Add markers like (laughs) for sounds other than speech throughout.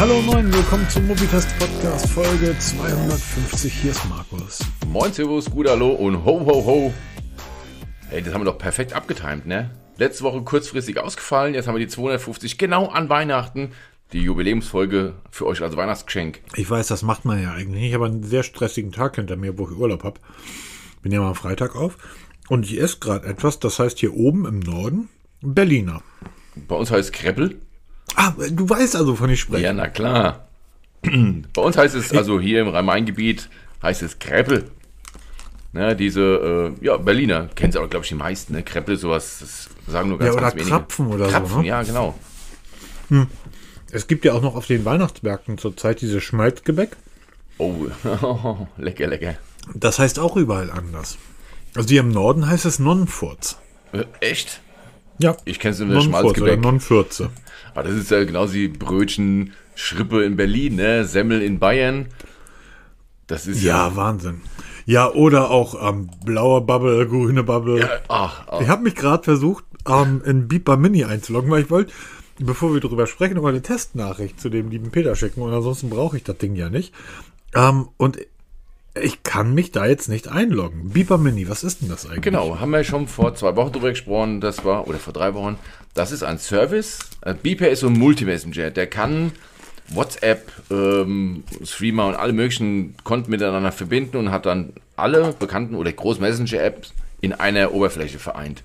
Hallo moin, willkommen zum Mobitest Podcast Folge 250. Hier ist Markus. Moin, Servus, gut, hallo und ho, ho, ho. Hey, das haben wir doch perfekt abgetimt, ne? Letzte Woche kurzfristig ausgefallen, jetzt haben wir die 250 genau an Weihnachten. Die Jubiläumsfolge für euch als Weihnachtsgeschenk. Ich weiß, das macht man ja eigentlich nicht. Ich habe einen sehr stressigen Tag hinter mir, wo ich Urlaub habe. Bin ja mal am Freitag auf. Und ich esse gerade etwas, das heißt hier oben im Norden Berliner. Bei uns heißt Kreppel. Ah, du weißt also, von ich spreche. Ja, na klar. (clears throat) Bei uns heißt es, also hier im Rhein-Main-Gebiet, heißt es Kreppel. Ne, diese, äh, ja, Berliner kennen es aber, glaube ich, die meisten. Ne? Kreppel, sowas, das sagen nur ganz, ja, oder ganz wenige. Krapfen oder Krapfen, so. Ne? Ja, genau. Hm. Es gibt ja auch noch auf den Weihnachtsmärkten zurzeit diese Schmalzgebäck. Oh, (laughs) lecker, lecker. Das heißt auch überall anders. Also hier im Norden heißt es Nonnenfurz. Äh, echt? Ja. Ich kenne es nur Schmalzgebäck. Nonnenfurze. Aber das ist ja genauso wie Brötchen, Schrippe in Berlin, ne? Semmel in Bayern. Das ist ja, ja Wahnsinn. Ja, oder auch ähm, blauer Bubble, äh, grüne Bubble. Ja, ach, ach. Ich habe mich gerade versucht, ähm, in Beeper Mini einzuloggen, weil ich wollte, bevor wir darüber sprechen, noch eine Testnachricht zu dem lieben Peter schicken. Und ansonsten brauche ich das Ding ja nicht. Ähm, und ich kann mich da jetzt nicht einloggen. Beeper Mini, was ist denn das eigentlich? Genau, haben wir schon vor zwei Wochen drüber gesprochen, das war, oder vor drei Wochen. Das ist ein Service. Äh, Beeper ist so ein Multi-Messenger, der kann WhatsApp, ähm, Streamer und alle möglichen Konten miteinander verbinden und hat dann alle bekannten oder großen Messenger-Apps in einer Oberfläche vereint.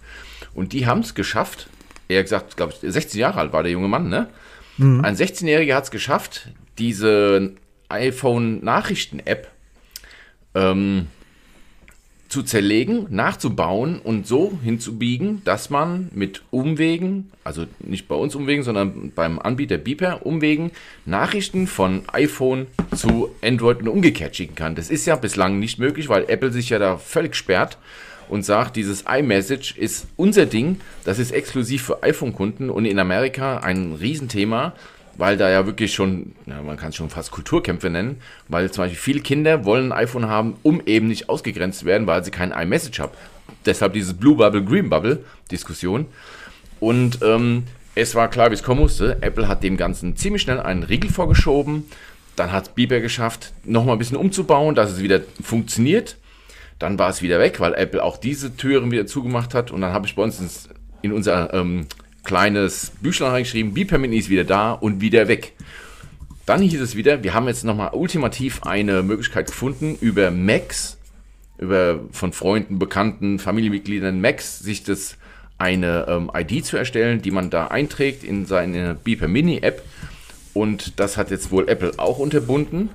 Und die haben es geschafft, eher gesagt, glaube ich, 16 Jahre alt war der junge Mann, ne? Mhm. Ein 16-Jähriger hat es geschafft, diese iPhone-Nachrichten-App ähm, zu zerlegen, nachzubauen und so hinzubiegen, dass man mit Umwegen, also nicht bei uns Umwegen, sondern beim Anbieter Beeper Umwegen, Nachrichten von iPhone zu Android und umgekehrt schicken kann. Das ist ja bislang nicht möglich, weil Apple sich ja da völlig sperrt und sagt, dieses iMessage ist unser Ding, das ist exklusiv für iPhone-Kunden und in Amerika ein Riesenthema weil da ja wirklich schon, ja, man kann es schon fast Kulturkämpfe nennen, weil zum Beispiel viele Kinder wollen ein iPhone haben, um eben nicht ausgegrenzt zu werden, weil sie kein iMessage haben. Deshalb diese Blue Bubble, Green Bubble Diskussion. Und ähm, es war klar, wie es kommen musste. Apple hat dem Ganzen ziemlich schnell einen Riegel vorgeschoben. Dann hat Bieber geschafft, nochmal ein bisschen umzubauen, dass es wieder funktioniert. Dann war es wieder weg, weil Apple auch diese Türen wieder zugemacht hat. Und dann habe ich bei uns in unserer ähm, kleines Büchlein reingeschrieben, Bipermini ist wieder da und wieder weg. Dann hieß es wieder, wir haben jetzt nochmal ultimativ eine Möglichkeit gefunden, über Max, über von Freunden, Bekannten, Familienmitgliedern Max, sich das eine ähm, ID zu erstellen, die man da einträgt in seine Beeper Mini App. Und das hat jetzt wohl Apple auch unterbunden.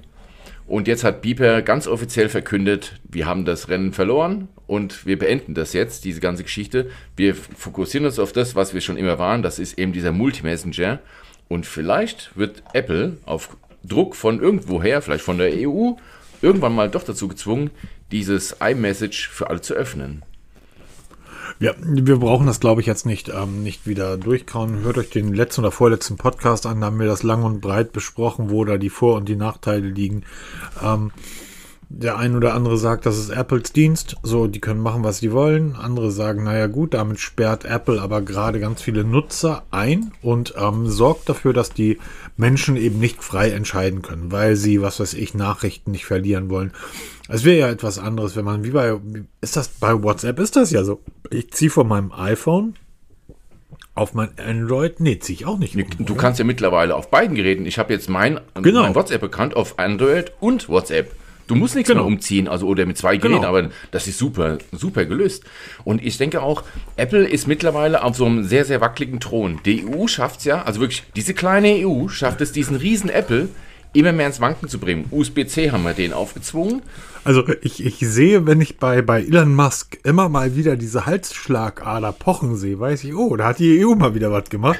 Und jetzt hat Bieber ganz offiziell verkündet, wir haben das Rennen verloren und wir beenden das jetzt, diese ganze Geschichte. Wir fokussieren uns auf das, was wir schon immer waren, das ist eben dieser Multi-Messenger. Und vielleicht wird Apple auf Druck von irgendwoher, vielleicht von der EU, irgendwann mal doch dazu gezwungen, dieses iMessage für alle zu öffnen. Ja, wir brauchen das, glaube ich, jetzt nicht, ähm, nicht wieder durchkauen. Hört euch den letzten oder vorletzten Podcast an, da haben wir das lang und breit besprochen, wo da die Vor- und die Nachteile liegen. Ähm, der ein oder andere sagt, das ist Apples Dienst, so, die können machen, was sie wollen. Andere sagen, naja gut, damit sperrt Apple aber gerade ganz viele Nutzer ein und ähm, sorgt dafür, dass die Menschen eben nicht frei entscheiden können, weil sie, was weiß ich, Nachrichten nicht verlieren wollen es wäre ja etwas anderes, wenn man wie bei ist das bei WhatsApp ist das ja so. Ich ziehe von meinem iPhone auf mein Android, nee, ziehe ich auch nicht. Um, du oder? kannst ja mittlerweile auf beiden Geräten. Ich habe jetzt mein, also genau. mein WhatsApp-Account auf Android und WhatsApp. Du musst nichts genau. mehr umziehen, also oder mit zwei Geräten, genau. aber das ist super, super gelöst. Und ich denke auch, Apple ist mittlerweile auf so einem sehr, sehr wackeligen Thron. Die EU schafft es ja, also wirklich, diese kleine EU schafft es, diesen riesen Apple immer mehr ins Wanken zu bringen. USB-C haben wir den aufgezwungen. Also ich, ich sehe, wenn ich bei, bei Elon Musk immer mal wieder diese Halsschlagader pochen sehe, weiß ich, oh, da hat die EU mal wieder was gemacht.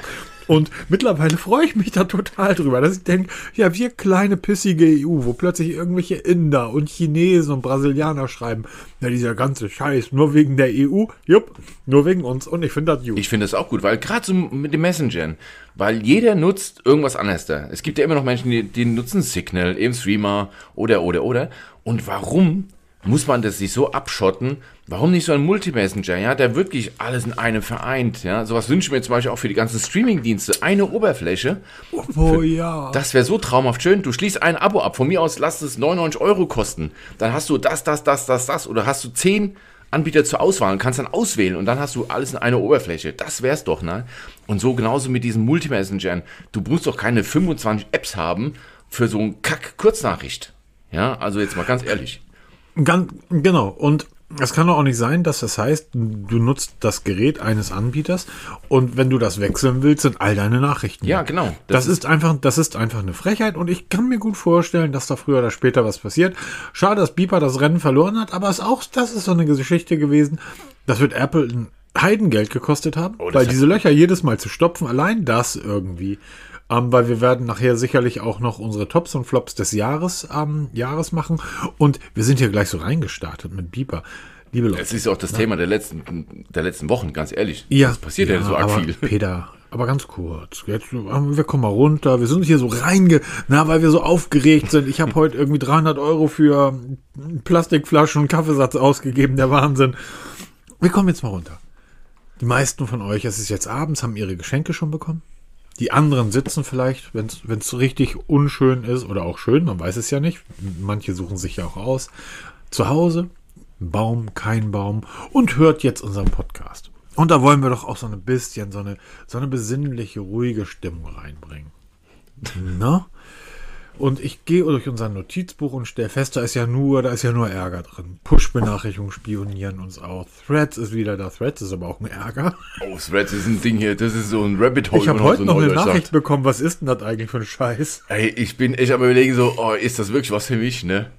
Und mittlerweile freue ich mich da total drüber, dass ich denke, ja, wir kleine pissige EU, wo plötzlich irgendwelche Inder und Chinesen und Brasilianer schreiben, na, dieser ganze Scheiß, nur wegen der EU, jupp, nur wegen uns. Und ich finde das gut. Ich finde das auch gut, weil gerade so mit dem Messengern, weil jeder nutzt irgendwas anderes da. Es gibt ja immer noch Menschen, die, die nutzen Signal eben Streamer oder, oder, oder. Und warum muss man das sich so abschotten? Warum nicht so ein Multi-Messenger, ja, der wirklich alles in einem vereint, ja? Sowas wünsche ich mir zum Beispiel auch für die ganzen Streaming-Dienste. Eine Oberfläche. Oh, für, ja. Das wäre so traumhaft schön. Du schließt ein Abo ab. Von mir aus lass es 99 Euro kosten. Dann hast du das, das, das, das, das. Oder hast du 10 Anbieter zur Auswahl und kannst dann auswählen und dann hast du alles in einer Oberfläche. Das wär's doch, ne? Und so genauso mit diesen Multi-Messengern. Du musst doch keine 25 Apps haben für so einen Kack-Kurznachricht. Ja, also jetzt mal ganz ehrlich. Ganz, genau. Und es kann doch auch nicht sein, dass das heißt, du nutzt das Gerät eines Anbieters und wenn du das wechseln willst, sind all deine Nachrichten. Ja, genau. Das, das ist, ist einfach, das ist einfach eine Frechheit und ich kann mir gut vorstellen, dass da früher oder später was passiert. Schade, dass Beeper das Rennen verloren hat, aber es auch, das ist so eine Geschichte gewesen. Das wird Apple ein Heidengeld gekostet haben, oh, weil diese Löcher jedes Mal zu stopfen, allein das irgendwie ähm, weil wir werden nachher sicherlich auch noch unsere Tops und Flops des Jahres, ähm, Jahres machen. Und wir sind hier gleich so reingestartet mit Bieber. Liebe Leute. Es ist auch das ne? Thema der letzten, der letzten Wochen, ganz ehrlich. Ja. Das passiert ja, ja so arg viel. (laughs) Peter, aber ganz kurz. Jetzt, ähm, wir kommen mal runter. Wir sind hier so reinge... Na, weil wir so aufgeregt sind. Ich habe (laughs) heute irgendwie 300 Euro für Plastikflaschen und Kaffeesatz ausgegeben. Der Wahnsinn. Wir kommen jetzt mal runter. Die meisten von euch, es ist jetzt abends, haben ihre Geschenke schon bekommen. Die anderen sitzen vielleicht, wenn es richtig unschön ist oder auch schön, man weiß es ja nicht. Manche suchen sich ja auch aus. Zu Hause, Baum, kein Baum und hört jetzt unseren Podcast. Und da wollen wir doch auch so ein bisschen so eine, so eine besinnliche, ruhige Stimmung reinbringen. Na? Und ich gehe durch unser Notizbuch und stelle fest, da ist ja nur, da ist ja nur Ärger drin. Push-Benachrichtigungen spionieren uns auch. Threads ist wieder da. Threads ist aber auch ein Ärger. Oh, Threads ist ein Ding hier. Das ist so ein Rabbit Hole. Ich habe heute so noch eine Nachricht sagt. bekommen. Was ist denn das eigentlich für ein Scheiß? Ey, ich bin echt am überlegen so, oh, ist das wirklich was für mich, ne?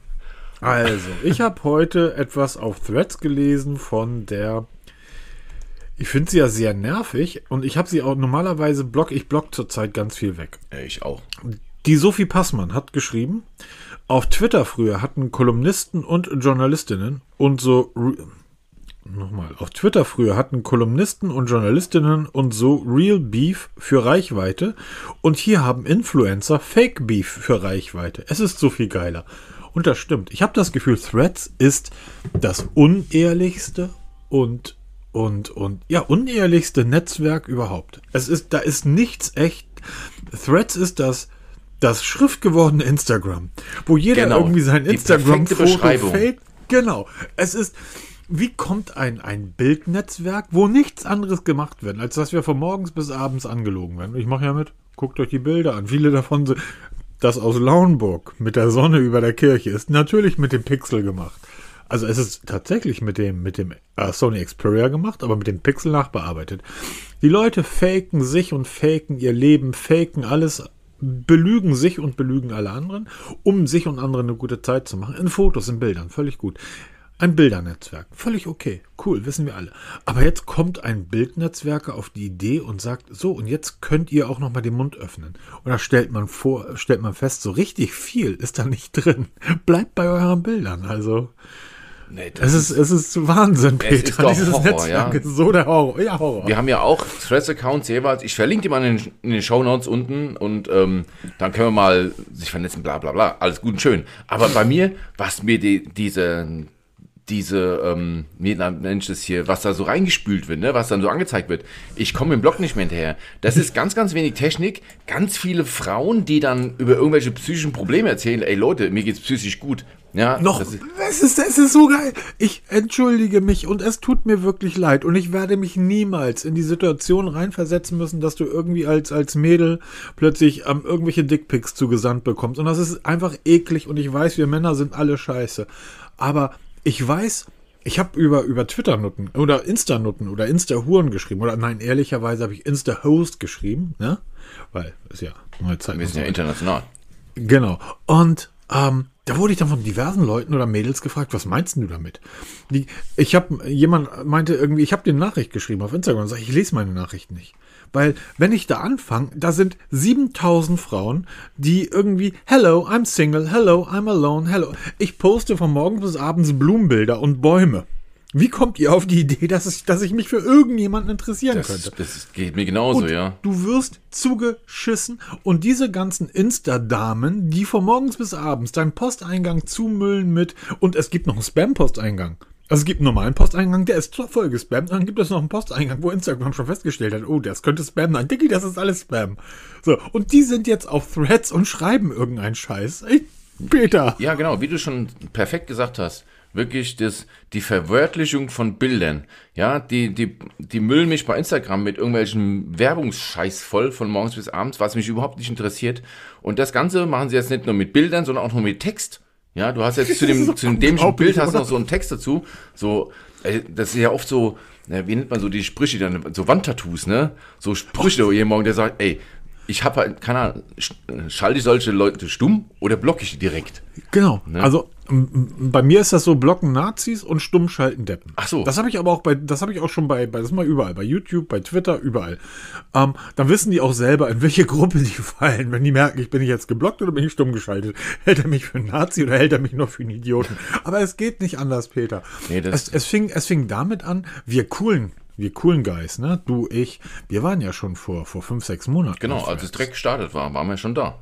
Also, ich habe heute etwas auf Threads gelesen von der ich finde sie ja sehr nervig und ich habe sie auch normalerweise block, ich block zurzeit ganz viel weg. Ich auch. Die Sophie Passmann hat geschrieben, auf Twitter früher hatten Kolumnisten und Journalistinnen und so nochmal, auf Twitter früher hatten Kolumnisten und Journalistinnen und so Real Beef für Reichweite und hier haben Influencer Fake Beef für Reichweite. Es ist so viel geiler. Und das stimmt. Ich habe das Gefühl, Threads ist das unehrlichste und und und ja, unehrlichste Netzwerk überhaupt. Es ist da ist nichts echt. Threads ist das das schriftgewordene Instagram, wo jeder genau, irgendwie sein Instagram-Foto fällt. Genau. Es ist, wie kommt ein, ein Bildnetzwerk, wo nichts anderes gemacht wird, als dass wir von morgens bis abends angelogen werden? Ich mache ja mit, guckt euch die Bilder an. Viele davon sind, das aus Lauenburg mit der Sonne über der Kirche ist natürlich mit dem Pixel gemacht. Also es ist tatsächlich mit dem, mit dem äh, Sony Xperia gemacht, aber mit dem Pixel nachbearbeitet. Die Leute faken sich und faken ihr Leben, faken alles belügen sich und belügen alle anderen, um sich und anderen eine gute Zeit zu machen. In Fotos, in Bildern, völlig gut. Ein Bildernetzwerk, völlig okay, cool, wissen wir alle. Aber jetzt kommt ein Bildnetzwerker auf die Idee und sagt, so, und jetzt könnt ihr auch nochmal den Mund öffnen. Und da stellt man vor, stellt man fest, so richtig viel ist da nicht drin. (laughs) Bleibt bei euren Bildern. Also, Nee, das es, ist, ist, es ist Wahnsinn, Peter. Es ist Horror, Netzwerk ja. ist so der Horror. Ja, Horror. Wir haben ja auch stress accounts jeweils. Ich verlinke die mal in den, in den Show Notes unten und ähm, dann können wir mal sich vernetzen, bla bla bla. Alles gut und schön. Aber bei mir, was mir die, diese diese, ähm, Mensch, das hier, was da so reingespült wird, ne, was dann so angezeigt wird. Ich komme im Blog nicht mehr hinterher. Das ist ganz, ganz wenig Technik. Ganz viele Frauen, die dann über irgendwelche psychischen Probleme erzählen, ey Leute, mir geht's psychisch gut. Ja, noch, es ist, es ist so geil. Ich entschuldige mich und es tut mir wirklich leid. Und ich werde mich niemals in die Situation reinversetzen müssen, dass du irgendwie als, als Mädel plötzlich ähm, irgendwelche Dickpics zugesandt bekommst. Und das ist einfach eklig. Und ich weiß, wir Männer sind alle scheiße. Aber ich weiß, ich habe über, über Twitter-Nutten oder Insta-Nutten oder Insta-Huren geschrieben. Oder nein, ehrlicherweise habe ich Insta-Host geschrieben, ne? Weil, ist ja neue Zeit. Wir sind ja international. Genau. Und ähm, da wurde ich dann von diversen Leuten oder Mädels gefragt, was meinst du damit? Die, ich habe jemand meinte irgendwie, ich habe dir eine Nachricht geschrieben auf Instagram und sage, ich lese meine Nachricht nicht. Weil wenn ich da anfange, da sind 7000 Frauen, die irgendwie, hello, I'm single, hello, I'm alone, hello. Ich poste von morgens bis abends Blumenbilder und Bäume. Wie kommt ihr auf die Idee, dass ich, dass ich mich für irgendjemanden interessieren das, könnte? Das geht mir genauso, und ja. Du wirst zugeschissen und diese ganzen Insta-Damen, die von morgens bis abends deinen Posteingang zumüllen mit und es gibt noch einen Spam-Posteingang. Also es gibt einen normalen Posteingang, der ist voll gespammt. Dann gibt es noch einen Posteingang, wo Instagram schon festgestellt hat, oh, das könnte Spam sein. Dicky, das ist alles Spam. So, und die sind jetzt auf Threads und schreiben irgendeinen Scheiß. Ey, Peter. Ja, genau, wie du schon perfekt gesagt hast wirklich das, die Verwörtlichung von Bildern. Ja, die, die, die müllen mich bei Instagram mit irgendwelchen Werbungsscheiß voll von morgens bis abends, was mich überhaupt nicht interessiert. Und das Ganze machen sie jetzt nicht nur mit Bildern, sondern auch noch mit Text. Ja, du hast jetzt zu dem, so (laughs) zu dem dämlichen Bild hast du noch so einen Text dazu. So, äh, das ist ja oft so, wie nennt man so die Sprüche dann, so Wandtattoos, ne? So Sprüche, wo jeden Morgen, der sagt, ey, ich habe halt, keine Ahnung, äh, schalte ich solche Leute stumm oder blocke ich die direkt? Genau. Ne? Also bei mir ist das so blocken Nazis und stumm schalten Deppen. Ach so. Das habe ich aber auch bei, das habe ich auch schon bei, bei, das mal überall, bei YouTube, bei Twitter, überall. Ähm, dann wissen die auch selber, in welche Gruppe die (laughs) fallen. Wenn die merken, ich bin jetzt geblockt oder bin ich stumm geschaltet, hält er mich für einen Nazi oder hält er mich noch für einen Idioten. (laughs) Aber es geht nicht anders, Peter. Nee, das es, es, fing, es fing damit an, wir coolen wir coolen Guys, ne? Du, ich, wir waren ja schon vor, vor fünf, sechs Monaten. Genau, als es direkt gestartet war, waren wir schon da.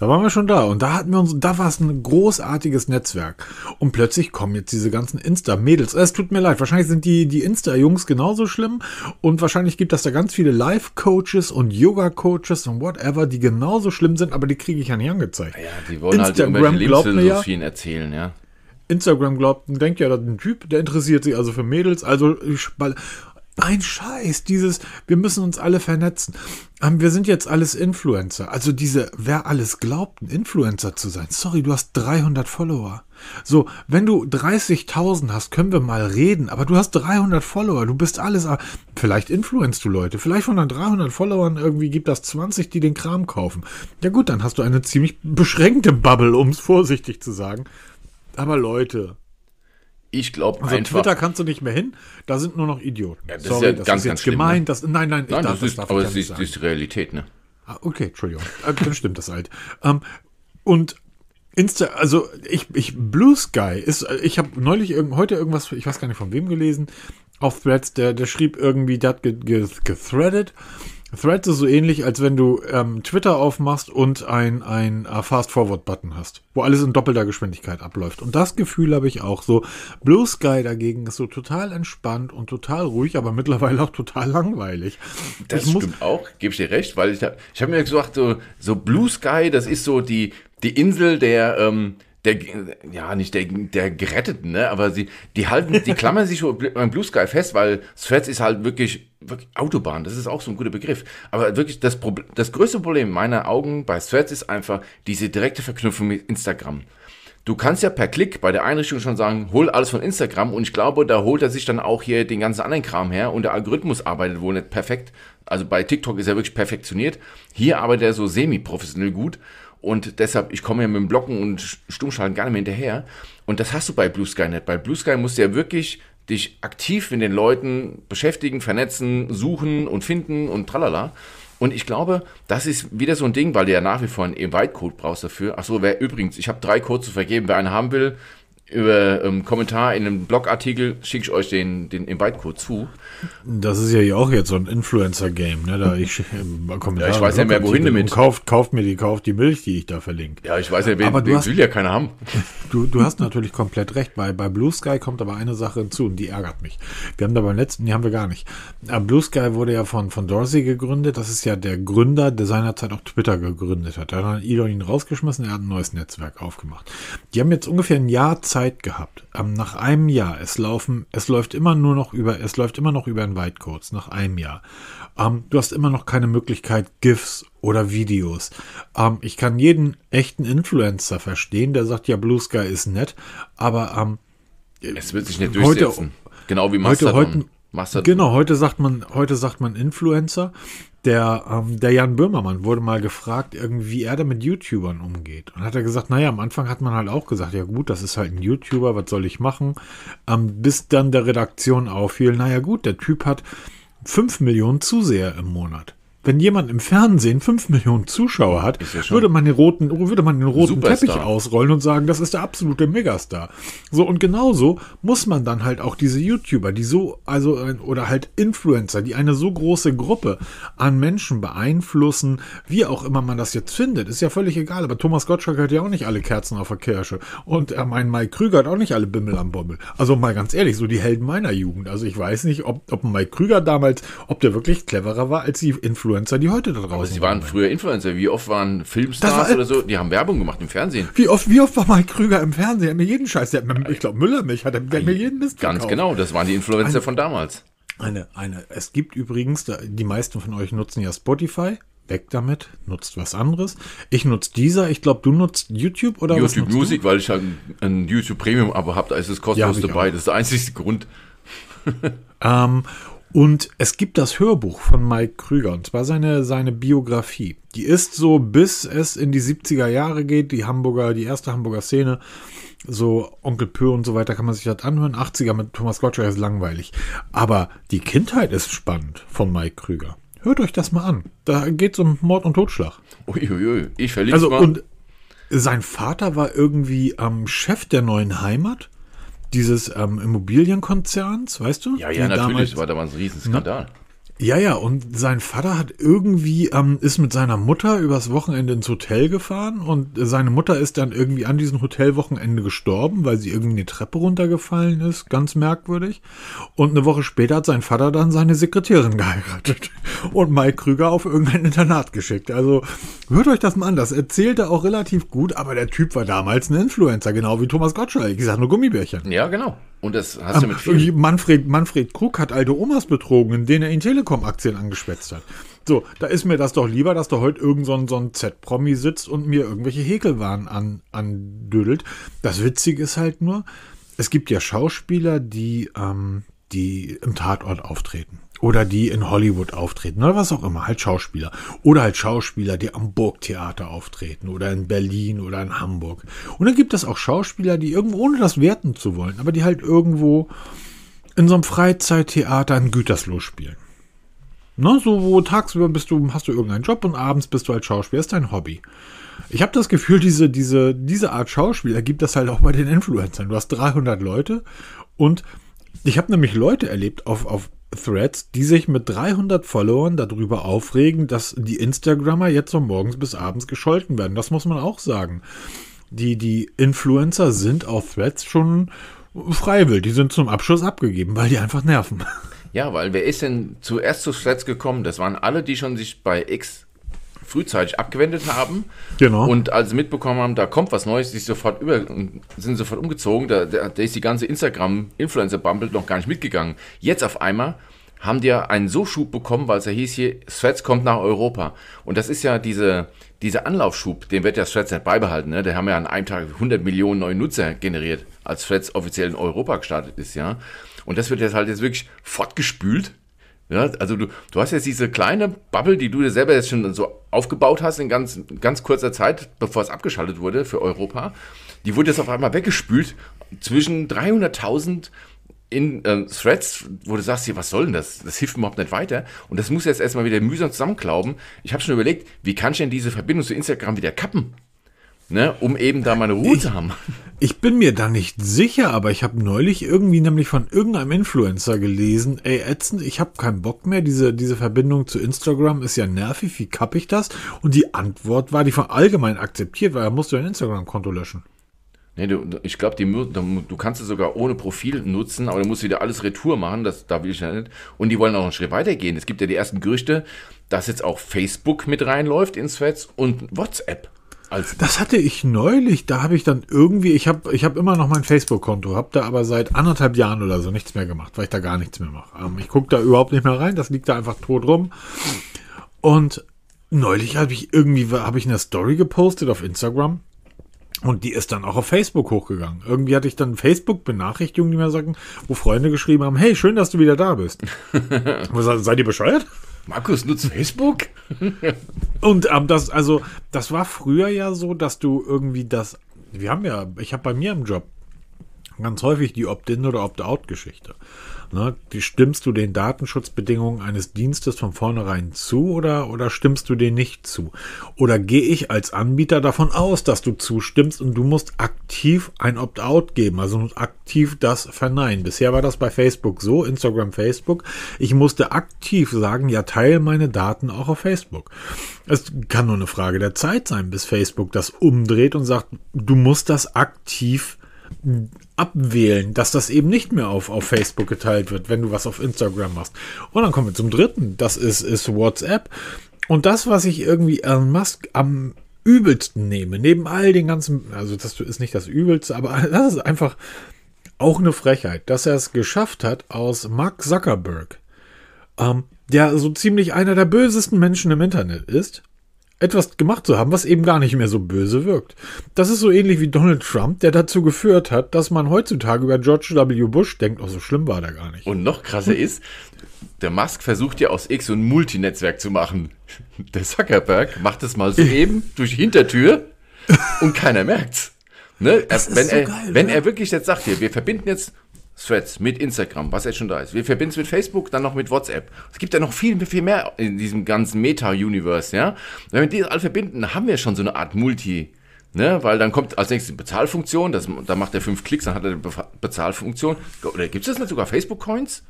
Da waren wir schon da und da hatten wir uns, da war es ein großartiges Netzwerk. Und plötzlich kommen jetzt diese ganzen Insta-Mädels. Es tut mir leid, wahrscheinlich sind die, die Insta-Jungs genauso schlimm und wahrscheinlich gibt es da ganz viele Life-Coaches und Yoga-Coaches und whatever, die genauso schlimm sind, aber die kriege ich ja nicht angezeigt. Ja, die wollen halt Instagram halt irgendwelche Lebensphilosophien ja, erzählen, ja. Instagram glaubt, denkt ja, das ist ein Typ, der interessiert sich also für Mädels, also ich, ein Scheiß, dieses, wir müssen uns alle vernetzen. Ähm, wir sind jetzt alles Influencer. Also diese, wer alles glaubt, ein Influencer zu sein. Sorry, du hast 300 Follower. So, wenn du 30.000 hast, können wir mal reden, aber du hast 300 Follower, du bist alles, ah, vielleicht influenzt du Leute, vielleicht von den 300 Followern irgendwie gibt das 20, die den Kram kaufen. Ja gut, dann hast du eine ziemlich beschränkte Bubble, um es vorsichtig zu sagen. Aber Leute, ich glaube also einfach. Twitter kannst du nicht mehr hin, da sind nur noch Idioten. Ja, das Sorry, ist ja das ganz, ist jetzt ganz schlimm, gemein. Ne? Das, nein, nein, ich nein, darf, das, ist, das Aber das ist, das ist die Realität, ne? Ah, okay, Entschuldigung. Ah, dann stimmt das halt. Um, ähm, und Insta, also ich, ich, Blue Sky ist, ich habe neulich irgend, heute irgendwas, ich weiß gar nicht von wem gelesen, auf Threads, der, der schrieb irgendwie, der hat ge, ge, gethreadet Threads ist so ähnlich, als wenn du ähm, Twitter aufmachst und ein, ein äh, Fast-Forward-Button hast, wo alles in doppelter Geschwindigkeit abläuft. Und das Gefühl habe ich auch so. Blue Sky dagegen ist so total entspannt und total ruhig, aber mittlerweile auch total langweilig. Das ich stimmt auch, gebe ich dir recht, weil ich, ich habe mir gesagt, so, so Blue Sky, das ist so die, die Insel der... Ähm der, ja, nicht der, der Geretteten, ne? aber sie, die halten, die (laughs) klammern sich beim Blue Sky fest, weil Threads ist halt wirklich, wirklich Autobahn, das ist auch so ein guter Begriff. Aber wirklich das Problem, das größte Problem meiner Augen bei Threads ist einfach diese direkte Verknüpfung mit Instagram. Du kannst ja per Klick bei der Einrichtung schon sagen, hol alles von Instagram und ich glaube, da holt er sich dann auch hier den ganzen anderen Kram her und der Algorithmus arbeitet wohl nicht perfekt. Also bei TikTok ist er wirklich perfektioniert. Hier arbeitet er so semi-professionell gut und deshalb, ich komme ja mit dem Blocken und Stummschalten gar nicht mehr hinterher. Und das hast du bei Blue Sky nicht. Bei Blue Sky musst du ja wirklich dich aktiv mit den Leuten beschäftigen, vernetzen, suchen und finden und tralala. Und ich glaube, das ist wieder so ein Ding, weil du ja nach wie vor einen E-Byte-Code brauchst dafür. Achso, wer übrigens, ich habe drei Codes zu vergeben. Wer einen haben will, über ähm, Kommentar in einem Blogartikel schicke ich euch den, den Invite-Code zu. Das ist ja auch jetzt so ein Influencer-Game, ne? Da ich äh, Kommentare ja, ich weiß ja mehr, wohin damit. Kauft, kauft mir die, kauft die Milch, die ich da verlinke. Ja, ich weiß ja, wen, aber du wen hast, will ja keiner haben. Du, du hast natürlich komplett recht. Bei, bei Blue Sky kommt aber eine Sache hinzu und die ärgert mich. Wir haben da beim letzten, die haben wir gar nicht. Äh, Blue Sky wurde ja von, von Dorsey gegründet. Das ist ja der Gründer, der seinerzeit auch Twitter gegründet hat. Da hat Elon ihn rausgeschmissen, er hat ein neues Netzwerk aufgemacht. Die haben jetzt ungefähr ein Jahr Zeit, Zeit gehabt. Ähm, nach einem Jahr, es laufen, es läuft immer nur noch über, es läuft immer noch über einen Whitecode, nach einem Jahr. Ähm, du hast immer noch keine Möglichkeit, GIFs oder Videos. Ähm, ich kann jeden echten Influencer verstehen, der sagt, ja, Blue Sky ist nett, aber ähm, es wird sich nicht durchsetzen. Heute, genau wie Mastodon. Heute, heute, Mastodon. Genau, heute sagt man, heute sagt man Influencer. Der, ähm, der Jan Böhmermann wurde mal gefragt, wie er da mit YouTubern umgeht. Und hat er gesagt, naja, am Anfang hat man halt auch gesagt, ja gut, das ist halt ein YouTuber, was soll ich machen? Ähm, bis dann der Redaktion auffiel, naja gut, der Typ hat 5 Millionen Zuseher im Monat wenn jemand im Fernsehen fünf Millionen Zuschauer hat, ja würde man den roten, würde man den roten Superstar. Teppich ausrollen und sagen, das ist der absolute Megastar. So, und genauso muss man dann halt auch diese YouTuber, die so, also, oder halt Influencer, die eine so große Gruppe an Menschen beeinflussen, wie auch immer man das jetzt findet, ist ja völlig egal. Aber Thomas Gottschalk hat ja auch nicht alle Kerzen auf der Kirsche. Und äh, mein Mike Krüger hat auch nicht alle Bimmel am Bommel. Also mal ganz ehrlich, so die Helden meiner Jugend. Also ich weiß nicht, ob, ob Mike Krüger damals, ob der wirklich cleverer war als die Influencer Influencer, die heute da draußen Aber sie waren sind. früher Influencer. Wie oft waren Filmstars war, oder äh, so, die haben Werbung gemacht im Fernsehen. Wie oft, wie oft war Mike Krüger im Fernsehen? Er hat mir jeden Scheiß, der hat mir, ich glaube, Müllermilch hat, der hat mir jeden Mist Ganz genau, das waren die Influencer eine, von damals. Eine, eine, es gibt übrigens, die meisten von euch nutzen ja Spotify. Weg damit, nutzt was anderes. Ich nutze dieser, ich glaube, du nutzt YouTube oder YouTube Music, du? weil ich halt ein YouTube Premium-Abo habe, da ist es kostenlos ja, dabei. Das ist der einzige Grund. ähm, und es gibt das Hörbuch von Mike Krüger, und zwar seine, seine Biografie. Die ist so, bis es in die 70er Jahre geht, die Hamburger, die erste Hamburger Szene, so Onkel Pö und so weiter kann man sich das anhören. 80er mit Thomas Gottschalk ist langweilig. Aber die Kindheit ist spannend von Mike Krüger. Hört euch das mal an. Da geht es um Mord und Totschlag. Uiuiui, ich verliere also, mal. Und sein Vater war irgendwie am ähm, Chef der neuen Heimat dieses ähm, Immobilienkonzerns, weißt du? Ja, ja, natürlich, damals, war damals ein Riesenskandal. Ne? Ja, ja, und sein Vater hat irgendwie, ähm, ist mit seiner Mutter übers Wochenende ins Hotel gefahren und seine Mutter ist dann irgendwie an diesem Hotelwochenende gestorben, weil sie irgendwie eine Treppe runtergefallen ist, ganz merkwürdig. Und eine Woche später hat sein Vater dann seine Sekretärin (laughs) geheiratet und Mike Krüger auf irgendein Internat geschickt. Also hört euch das mal an, das erzählt er auch relativ gut, aber der Typ war damals ein Influencer, genau wie Thomas Gottschalk. Ich sag nur Gummibärchen. Ja, genau. Und das hast du mit vielen. Manfred, Manfred Krug hat alte Omas betrogen, in denen er ihn Telekom-Aktien angeschwätzt hat. So, da ist mir das doch lieber, dass da heute irgend so ein, so ein Z-Promi sitzt und mir irgendwelche Häkelwaren an, andödelt. Das Witzige ist halt nur, es gibt ja Schauspieler, die, ähm, die im Tatort auftreten oder die in Hollywood auftreten oder was auch immer, halt Schauspieler. Oder halt Schauspieler, die am Burgtheater auftreten oder in Berlin oder in Hamburg. Und dann gibt es auch Schauspieler, die irgendwo, ohne das werten zu wollen, aber die halt irgendwo in so einem Freizeittheater in Gütersloh spielen. Ne, so wo tagsüber bist du, hast du irgendeinen Job und abends bist du als Schauspieler, ist dein Hobby. Ich habe das Gefühl, diese, diese, diese Art Schauspieler gibt das halt auch bei den Influencern. Du hast 300 Leute und ich habe nämlich Leute erlebt auf, auf Threads, die sich mit 300 Followern darüber aufregen, dass die Instagrammer jetzt so morgens bis abends gescholten werden. Das muss man auch sagen. Die, die Influencer sind auf Threads schon freiwillig. Die sind zum Abschluss abgegeben, weil die einfach nerven. Ja, weil wer ist denn zuerst zu Threads gekommen? Das waren alle, die schon sich bei X frühzeitig abgewendet haben genau. und als sie mitbekommen haben, da kommt was Neues, sich sofort über sind sofort umgezogen, da, da, da ist die ganze Instagram-Influencer-Bumble noch gar nicht mitgegangen. Jetzt auf einmal haben die ja einen so Schub bekommen, weil es ja hieß hier, Threads kommt nach Europa. Und das ist ja diese, dieser Anlaufschub, den wird ja Threads nicht beibehalten. Ne? Der haben ja an einem Tag 100 Millionen neue Nutzer generiert, als Threads offiziell in Europa gestartet ist, ja. Und das wird jetzt halt jetzt wirklich fortgespült ja, also du, du hast jetzt diese kleine Bubble, die du dir selber jetzt schon so aufgebaut hast in ganz, ganz kurzer Zeit, bevor es abgeschaltet wurde für Europa, die wurde jetzt auf einmal weggespült zwischen 300.000 in äh, Threads, wo du sagst, hier, was soll denn das? Das hilft überhaupt nicht weiter. Und das muss jetzt erstmal wieder mühsam zusammenklauben. Ich habe schon überlegt, wie kann ich denn diese Verbindung zu Instagram wieder kappen? Ne, um eben da meine Ruhe zu haben. Ich bin mir da nicht sicher, aber ich habe neulich irgendwie nämlich von irgendeinem Influencer gelesen, ey ätzend, ich habe keinen Bock mehr, diese, diese Verbindung zu Instagram ist ja nervig, wie kapp ich das? Und die Antwort war, die von allgemein akzeptiert, weil er du dein Instagram-Konto löschen. Nee, du, ich glaube, du kannst es sogar ohne Profil nutzen, aber du musst wieder alles retour machen, das, da will ich ja nicht. Und die wollen auch einen Schritt weitergehen. Es gibt ja die ersten Gerüchte, dass jetzt auch Facebook mit reinläuft ins Fetz und WhatsApp. Als das hatte ich neulich. Da habe ich dann irgendwie, ich habe ich hab immer noch mein Facebook-Konto, habe da aber seit anderthalb Jahren oder so nichts mehr gemacht, weil ich da gar nichts mehr mache. Ähm, ich gucke da überhaupt nicht mehr rein, das liegt da einfach tot rum. Und neulich habe ich irgendwie, habe ich eine Story gepostet auf Instagram. Und die ist dann auch auf Facebook hochgegangen. Irgendwie hatte ich dann Facebook-Benachrichtigungen, die mir sagten, wo Freunde geschrieben haben, hey, schön, dass du wieder da bist. (laughs) seid ihr bescheuert? Markus nutzt Facebook? (laughs) und ähm, das, also, das war früher ja so, dass du irgendwie das. Wir haben ja, ich habe bei mir im Job ganz häufig die Opt-in oder Opt-out-Geschichte. Ne? Stimmst du den Datenschutzbedingungen eines Dienstes von vornherein zu oder, oder stimmst du denen nicht zu? Oder gehe ich als Anbieter davon aus, dass du zustimmst und du musst aktiv ein Opt-out geben, also aktiv das verneinen. Bisher war das bei Facebook so, Instagram, Facebook. Ich musste aktiv sagen, ja, teile meine Daten auch auf Facebook. Es kann nur eine Frage der Zeit sein, bis Facebook das umdreht und sagt, du musst das aktiv abwählen, dass das eben nicht mehr auf, auf Facebook geteilt wird, wenn du was auf Instagram machst. Und dann kommen wir zum dritten, das ist, ist WhatsApp. Und das, was ich irgendwie Elon Musk am übelsten nehme, neben all den ganzen, also das ist nicht das übelste, aber (laughs) das ist einfach auch eine Frechheit, dass er es geschafft hat aus Mark Zuckerberg, ähm, der so ziemlich einer der bösesten Menschen im Internet ist, etwas gemacht zu haben, was eben gar nicht mehr so böse wirkt. Das ist so ähnlich wie Donald Trump, der dazu geführt hat, dass man heutzutage über George W. Bush denkt, oh, so schlimm war der gar nicht. Und noch krasser ist, der Musk versucht ja aus X ein Multinetzwerk zu machen. Der Zuckerberg macht es mal so (laughs) eben durch Hintertür und keiner merkt's. Ne? ist wenn, so er, geil, wenn er, wirklich jetzt sagt, hier, wir verbinden jetzt Threads, mit Instagram, was jetzt schon da ist. Wir verbinden es mit Facebook, dann noch mit WhatsApp. Es gibt ja noch viel, viel mehr in diesem ganzen Meta-Universe, ja. Wenn wir die alle verbinden, dann haben wir schon so eine Art Multi- Ne, weil dann kommt als nächstes die Bezahlfunktion, das, da macht er fünf Klicks, dann hat er eine Be Bezahlfunktion. Oder gibt es das nicht sogar Facebook-Coins?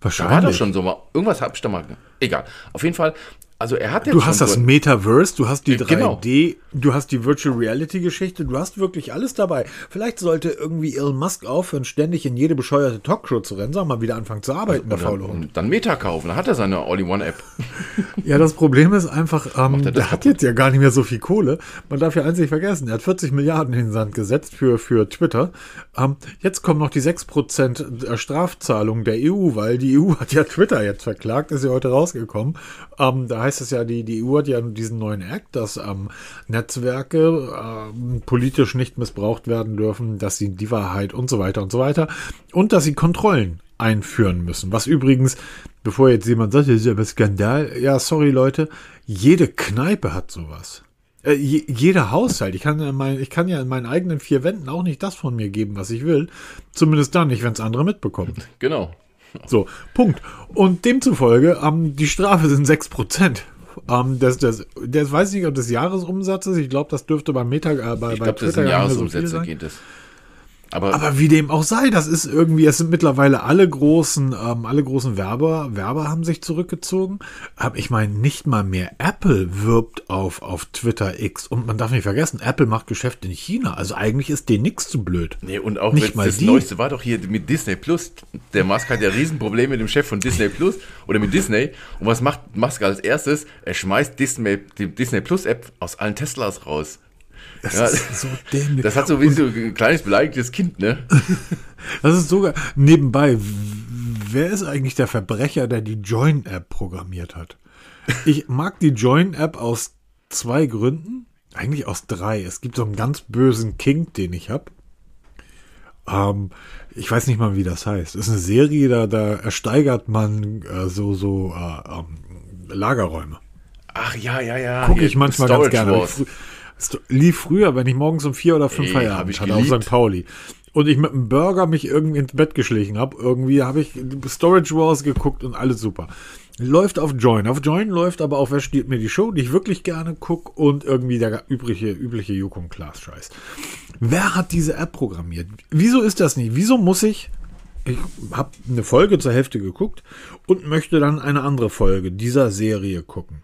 Wahrscheinlich. Da war doch schon so mal. Irgendwas hab ich da mal. Egal. Auf jeden Fall, also er hat jetzt Du hast das Metaverse, du hast die 3D, äh, genau. du hast die Virtual Reality Geschichte, du hast wirklich alles dabei. Vielleicht sollte irgendwie Elon Musk aufhören, ständig in jede bescheuerte Talkshow zu rennen, sag mal wieder anfangen zu arbeiten, also, der faule Hund. Dann Meta kaufen, dann hat er seine All-in-One-App. (laughs) ja, das Problem ist einfach, (laughs) ähm, der hat jetzt ja gar nicht mehr so viel Kohle. Man darf ja eins nicht vergessen, er hat 40 Milliarden in den Sand gesetzt für, für Twitter. Ähm, jetzt kommen noch die 6% äh, Strafzahlung der EU, weil die EU (laughs) hat ja Twitter jetzt verklagt, ist ja heute rausgekommen. Ähm, da heißt es ja, die, die EU hat ja diesen neuen Act, dass ähm, Netzwerke ähm, politisch nicht missbraucht werden dürfen, dass sie die Wahrheit und so weiter und so weiter und dass sie Kontrollen einführen müssen. Was übrigens, bevor jetzt jemand sagt, das ist aber Skandal, ja, sorry Leute, jede Kneipe hat sowas äh, jeder Haushalt. Ich kann, mein, ich kann, ja in meinen eigenen vier Wänden auch nicht das von mir geben, was ich will. Zumindest dann nicht, wenn es andere mitbekommen. Genau. (laughs) So, Punkt. Und demzufolge, ähm, die Strafe sind 6%. Ähm, das, das, das weiß ich nicht, ob das Jahresumsatz ist. Ich glaube, das dürfte beim Meta, äh, bei, ich glaub, bei Twitter das sind Jahresumsätze so geht es. Aber, aber, wie dem auch sei, das ist irgendwie, es sind mittlerweile alle großen, ähm, alle großen Werber, Werber haben sich zurückgezogen. Aber ähm, ich meine, nicht mal mehr Apple wirbt auf, auf Twitter X. Und man darf nicht vergessen, Apple macht Geschäft in China. Also eigentlich ist denen nichts zu blöd. Nee, und auch nicht mal das die. Neueste war doch hier mit Disney Plus. Der Musk hat ja Riesenprobleme mit dem Chef von Disney Plus oder mit Disney. Und was macht Musk als erstes? Er schmeißt Disney, die Disney Plus App aus allen Teslas raus. Das ja, ist so dämlich. Das hat so wie und, so ein kleines beleidigtes Kind, ne? (laughs) das ist sogar nebenbei. Wer ist eigentlich der Verbrecher, der die Join-App programmiert hat? Ich mag die Join-App aus zwei Gründen. Eigentlich aus drei. Es gibt so einen ganz bösen King, den ich habe. Ähm, ich weiß nicht mal, wie das heißt. Das ist eine Serie, da, da ersteigert man äh, so, so äh, ähm, Lagerräume. Ach ja, ja, ja. Gucke ich manchmal Storage ganz gerne. Es lief früher, wenn ich morgens um vier oder fünf Feierabend hatte geliebt. auf St. Pauli und ich mit einem Burger mich irgendwie ins Bett geschlichen habe, irgendwie habe ich Storage Wars geguckt und alles super. Läuft auf Join. Auf Join läuft aber auch, wer steht mir die Show, die ich wirklich gerne gucke und irgendwie der übliche, übliche Yukon Class Scheiß. Wer hat diese App programmiert? Wieso ist das nicht? Wieso muss ich ich habe eine Folge zur Hälfte geguckt und möchte dann eine andere Folge dieser Serie gucken.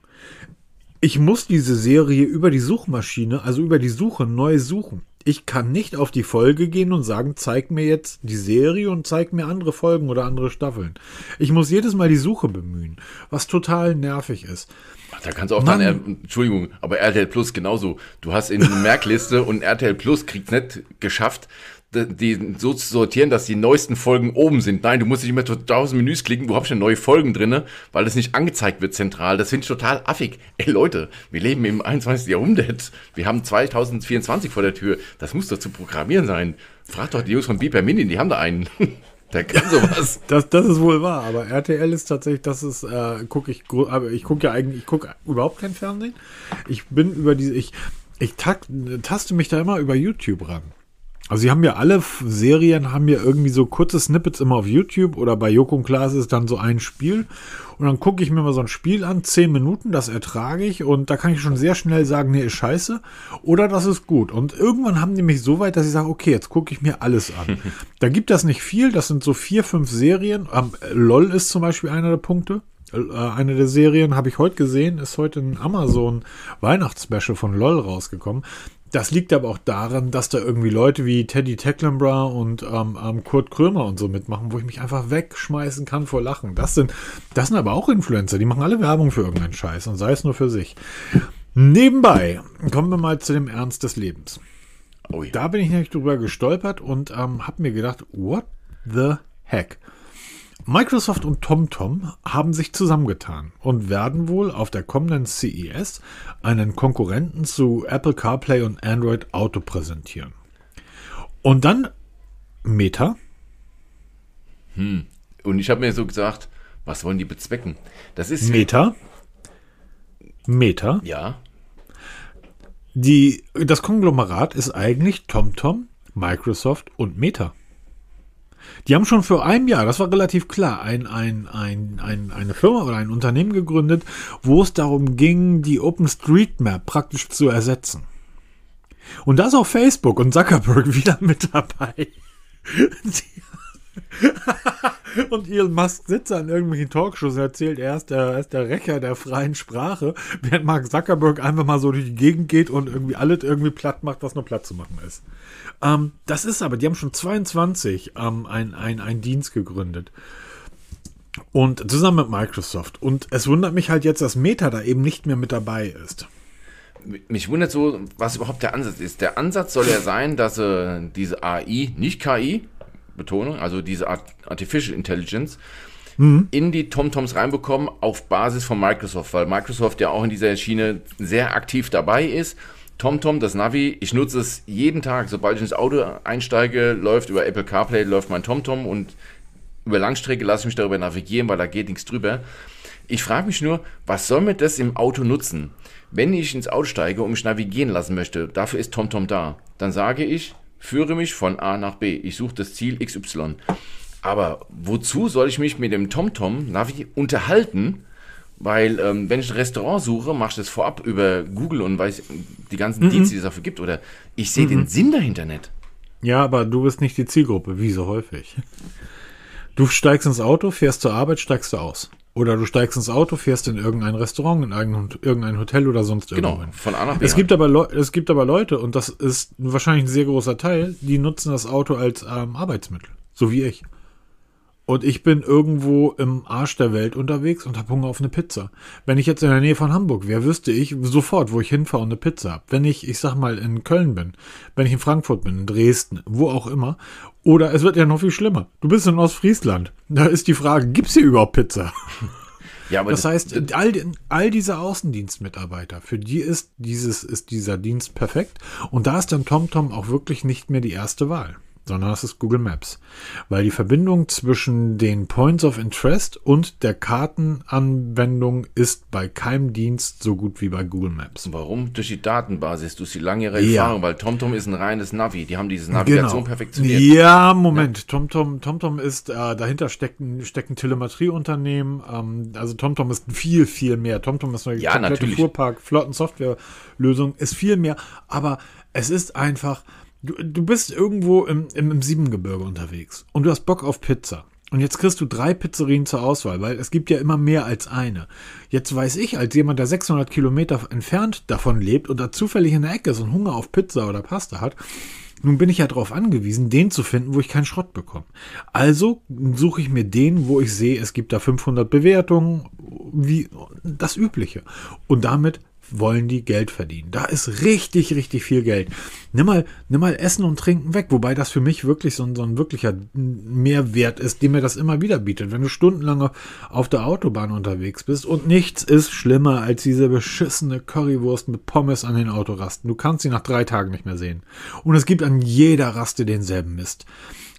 Ich muss diese Serie über die Suchmaschine, also über die Suche, neu suchen. Ich kann nicht auf die Folge gehen und sagen, zeig mir jetzt die Serie und zeig mir andere Folgen oder andere Staffeln. Ich muss jedes Mal die Suche bemühen, was total nervig ist. Ach, da kannst du auch Mann. dann, Entschuldigung, aber RTL Plus genauso. Du hast in die Merkliste und RTL Plus kriegt nicht geschafft, die so zu sortieren, dass die neuesten Folgen oben sind. Nein, du musst nicht immer zu tausend Menüs klicken, wo hab ich denn neue Folgen drinne, weil das nicht angezeigt wird zentral. Das finde ich total affig. Ey Leute, wir leben im 21. Jahrhundert. Wir haben 2024 vor der Tür. Das muss doch zu programmieren sein. Frag doch die Jungs von Beeper Mini, die haben da einen. (laughs) Der kann sowas. (laughs) das, das ist wohl wahr, aber RTL ist tatsächlich, das ist, äh, gucke ich, aber ich gucke ja eigentlich, ich gucke überhaupt kein Fernsehen. Ich bin über diese, ich, ich takt, taste mich da immer über YouTube ran. Also sie haben ja alle Serien haben ja irgendwie so kurze Snippets immer auf YouTube oder bei Joko und Klaas ist dann so ein Spiel und dann gucke ich mir mal so ein Spiel an, zehn Minuten, das ertrage ich und da kann ich schon sehr schnell sagen, nee, ist scheiße oder das ist gut. Und irgendwann haben die mich so weit, dass ich sage, okay, jetzt gucke ich mir alles an. (laughs) da gibt das nicht viel, das sind so vier, fünf Serien. Ähm, LOL ist zum Beispiel einer der Punkte äh, eine der Serien habe ich heute gesehen, ist heute ein Amazon Weihnachtsspecial von LOL rausgekommen. Das liegt aber auch daran, dass da irgendwie Leute wie Teddy Tecklenbra und ähm, ähm, Kurt Krömer und so mitmachen, wo ich mich einfach wegschmeißen kann vor Lachen. Das sind, das sind aber auch Influencer, die machen alle Werbung für irgendeinen Scheiß und sei es nur für sich. Nebenbei kommen wir mal zu dem Ernst des Lebens. Oh ja. Da bin ich nämlich drüber gestolpert und ähm, habe mir gedacht, what the heck? Microsoft und TomTom haben sich zusammengetan und werden wohl auf der kommenden CES einen Konkurrenten zu Apple CarPlay und Android Auto präsentieren. Und dann Meta. Hm. Und ich habe mir so gesagt, was wollen die bezwecken? Das ist Meta. Meta. Ja. Die, das Konglomerat ist eigentlich TomTom, Microsoft und Meta. Die haben schon vor einem Jahr, das war relativ klar, ein, ein, ein, ein, eine Firma oder ein Unternehmen gegründet, wo es darum ging, die OpenStreetMap praktisch zu ersetzen. Und da ist auch Facebook und Zuckerberg (laughs) wieder mit dabei. (laughs) Die (laughs) und Elon Musk sitzt an irgendwelchen Talkshows und erzählt, er ist, der, er ist der Recker der freien Sprache, während Mark Zuckerberg einfach mal so durch die Gegend geht und irgendwie alles irgendwie platt macht, was nur platt zu machen ist. Ähm, das ist aber, die haben schon 22 ähm, einen ein Dienst gegründet. Und zusammen mit Microsoft. Und es wundert mich halt jetzt, dass Meta da eben nicht mehr mit dabei ist mich wundert so, was überhaupt der Ansatz ist. Der Ansatz soll ja sein, dass äh, diese AI, nicht KI, Betonung, also diese Art Artificial Intelligence, mhm. in die TomToms reinbekommen auf Basis von Microsoft, weil Microsoft ja auch in dieser Schiene sehr aktiv dabei ist. TomTom, das Navi, ich nutze es jeden Tag, sobald ich ins Auto einsteige, läuft über Apple CarPlay, läuft mein TomTom und über Langstrecke lasse ich mich darüber navigieren, weil da geht nichts drüber. Ich frage mich nur, was soll mir das im Auto nutzen? Wenn ich ins Auto steige und mich navigieren lassen möchte, dafür ist TomTom da, dann sage ich, führe mich von A nach B. Ich suche das Ziel XY. Aber wozu soll ich mich mit dem TomTom-Navi unterhalten? Weil, ähm, wenn ich ein Restaurant suche, mache ich das vorab über Google und weiß die ganzen mhm. Dienste, die es dafür gibt. Oder ich sehe mhm. den Sinn dahinter nicht. Ja, aber du bist nicht die Zielgruppe, wie so häufig. Du steigst ins Auto, fährst zur Arbeit, steigst du aus. Oder du steigst ins Auto, fährst in irgendein Restaurant, in irgendein Hotel oder sonst genau, irgendwo. Genau, von A nach B. Es halt. gibt, aber Le es gibt aber Leute, und das ist wahrscheinlich ein sehr großer Teil, die nutzen das Auto als ähm, Arbeitsmittel. So wie ich und ich bin irgendwo im Arsch der Welt unterwegs und habe Hunger auf eine Pizza. Wenn ich jetzt in der Nähe von Hamburg wäre, wüsste ich sofort, wo ich hinfahre und eine Pizza habe. Wenn ich, ich sag mal, in Köln bin, wenn ich in Frankfurt bin, in Dresden, wo auch immer. Oder es wird ja noch viel schlimmer. Du bist in Ostfriesland. Da ist die Frage, gibt es hier überhaupt Pizza? (laughs) Ja, das heißt, all, all diese Außendienstmitarbeiter, für die ist dieses, ist dieser Dienst perfekt. Und da ist dann TomTom auch wirklich nicht mehr die erste Wahl sondern das ist Google Maps. Weil die Verbindung zwischen den Points of Interest und der Kartenanwendung ist bei keinem Dienst so gut wie bei Google Maps. Warum? Durch die Datenbasis, durch die langjährige ja. Erfahrung, weil TomTom ist ein reines Navi. Die haben diese Navigation genau. perfektioniert. Ja, Moment. TomTom ja. TomTom Tom ist, äh, dahinter stecken, stecken Telemetrieunternehmen. Ähm, also TomTom ist viel, viel mehr. TomTom ist eine ja, komplette Fuhrpark, Flottensoftwarelösung, ist viel mehr. Aber es ist einfach du, du bist irgendwo im, im, im Siebengebirge unterwegs und du hast Bock auf Pizza. Und jetzt kriegst du drei Pizzerien zur Auswahl, weil es gibt ja immer mehr als eine. Jetzt weiß ich, als jemand, der 600 Kilometer entfernt davon lebt und da zufällig in der Ecke ist und Hunger auf Pizza oder Pasta hat, nun bin ich ja darauf angewiesen, den zu finden, wo ich keinen Schrott bekomme. Also suche ich mir den, wo ich sehe, es gibt da 500 Bewertungen, wie das Übliche. Und damit wollen die Geld verdienen. Da ist richtig, richtig viel Geld. Nimm mal, nimm mal Essen und Trinken weg, wobei das für mich wirklich so ein, so ein wirklicher Mehrwert ist, den mir das immer wieder bietet. Wenn du stundenlange auf der Autobahn unterwegs bist und nichts ist schlimmer als diese beschissene Currywurst mit Pommes an den Autorasten. Du kannst sie nach drei Tagen nicht mehr sehen. Und es gibt an jeder Raste denselben Mist.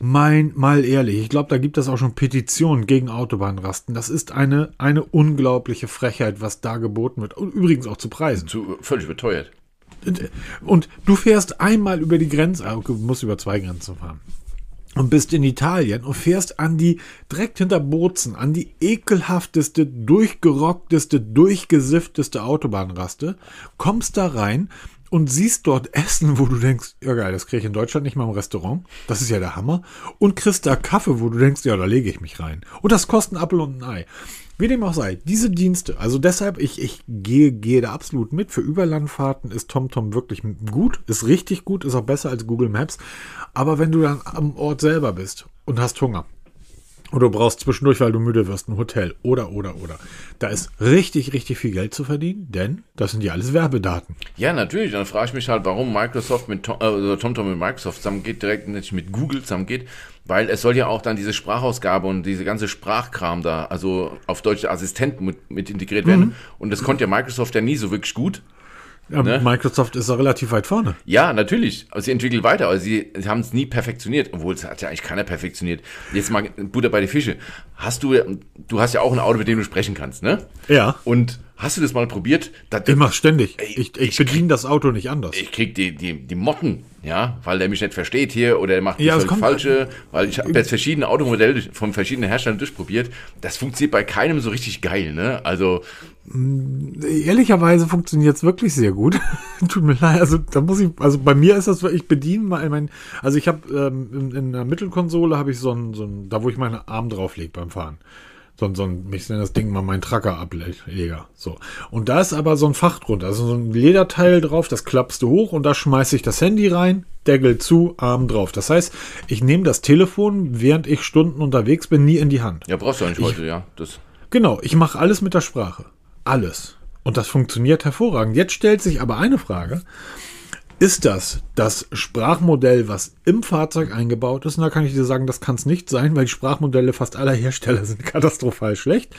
Mein, mal ehrlich, ich glaube, da gibt es auch schon Petitionen gegen Autobahnrasten. Das ist eine, eine unglaubliche Frechheit, was da geboten wird. Und übrigens auch zu Preisen. Zu, völlig beteuert. Und du fährst einmal über die Grenze, ah, okay, du musst über zwei Grenzen fahren. Und bist in Italien und fährst an die, direkt hinter Bozen, an die ekelhafteste, durchgerockteste, durchgesiffteste Autobahnraste, kommst da rein und siehst dort Essen, wo du denkst, ja geil, das kriege ich in Deutschland nicht mal im Restaurant. Das ist ja der Hammer. Und kriegst da Kaffee, wo du denkst, ja, da lege ich mich rein. Und das kostet einen Appel und ein Ei. Wie dem auch sei, diese Dienste, also deshalb, ich, ich gehe, gehe da absolut mit. Für Überlandfahrten ist TomTom wirklich gut, ist richtig gut, ist auch besser als Google Maps. Aber wenn du dann am Ort selber bist und hast Hunger und du brauchst zwischendurch, weil du müde wirst, ein Hotel. Oder, oder, oder. Da ist richtig, richtig viel Geld zu verdienen, denn das sind ja alles Werbedaten. Ja, natürlich. Dann frage ich mich halt, warum Microsoft mit Tom, äh, TomTom mit Microsoft zusammengeht, direkt nicht mit Google zusammengeht, weil es soll ja auch dann diese Sprachausgabe und diese ganze Sprachkram da, also auf deutsche Assistenten mit, mit integriert werden. Mhm. Und das konnte ja Microsoft ja nie so wirklich gut. Ja, ne? Microsoft ist doch relativ weit vorne. Ja, natürlich. Aber sie entwickeln weiter, aber also sie, sie haben es nie perfektioniert, obwohl es hat ja eigentlich keiner perfektioniert. Jetzt mal Butter bei die Fische hast du, du hast ja auch ein Auto, mit dem du sprechen kannst, ne? Ja. Und hast du das mal probiert? ich mach ständig. Ey, ich, ich, ich bediene das Auto nicht anders. Ich krieg die, die, die Motten, ja, weil der mich nicht versteht hier oder der macht ja, das falsche, halt- weil ich habe jetzt verschiedene Automodelle von verschiedenen Herstellern durchprobiert. Das funktioniert bei keinem so richtig geil, ne? Also mm, ehrlicherweise funktioniert es wirklich sehr gut. (laughs) Tut mir leid, also da muss ich, also bei mir ist das, ich bediene mal, mein, also ich habe ähm, in, in, der Mittelkonsole habe ich so ein, so ein, da wo ich meinen Arm drauf drauflege beim rumfahren. So, so ich nenne das Ding mal mein tracker ableger So. Und da ist aber so ein Fach drunter, also so ein Lederteil drauf, das klappst du hoch und da schmeiße ich das Handy rein, Deckel zu, Arm drauf. Das heißt, ich nehme das Telefon, während ich Stunden unterwegs bin, nie in die Hand. Ja, brauchst du eigentlich ich, heute, ja. Das. Genau, ich mache alles mit der Sprache. Alles. Und das funktioniert hervorragend. Jetzt stellt sich aber eine Frage. Ist das das Sprachmodell, was im Fahrzeug eingebaut ist? Und da kann ich dir sagen, das kann es nicht sein, weil die Sprachmodelle fast aller Hersteller (laughs) sind katastrophal schlecht.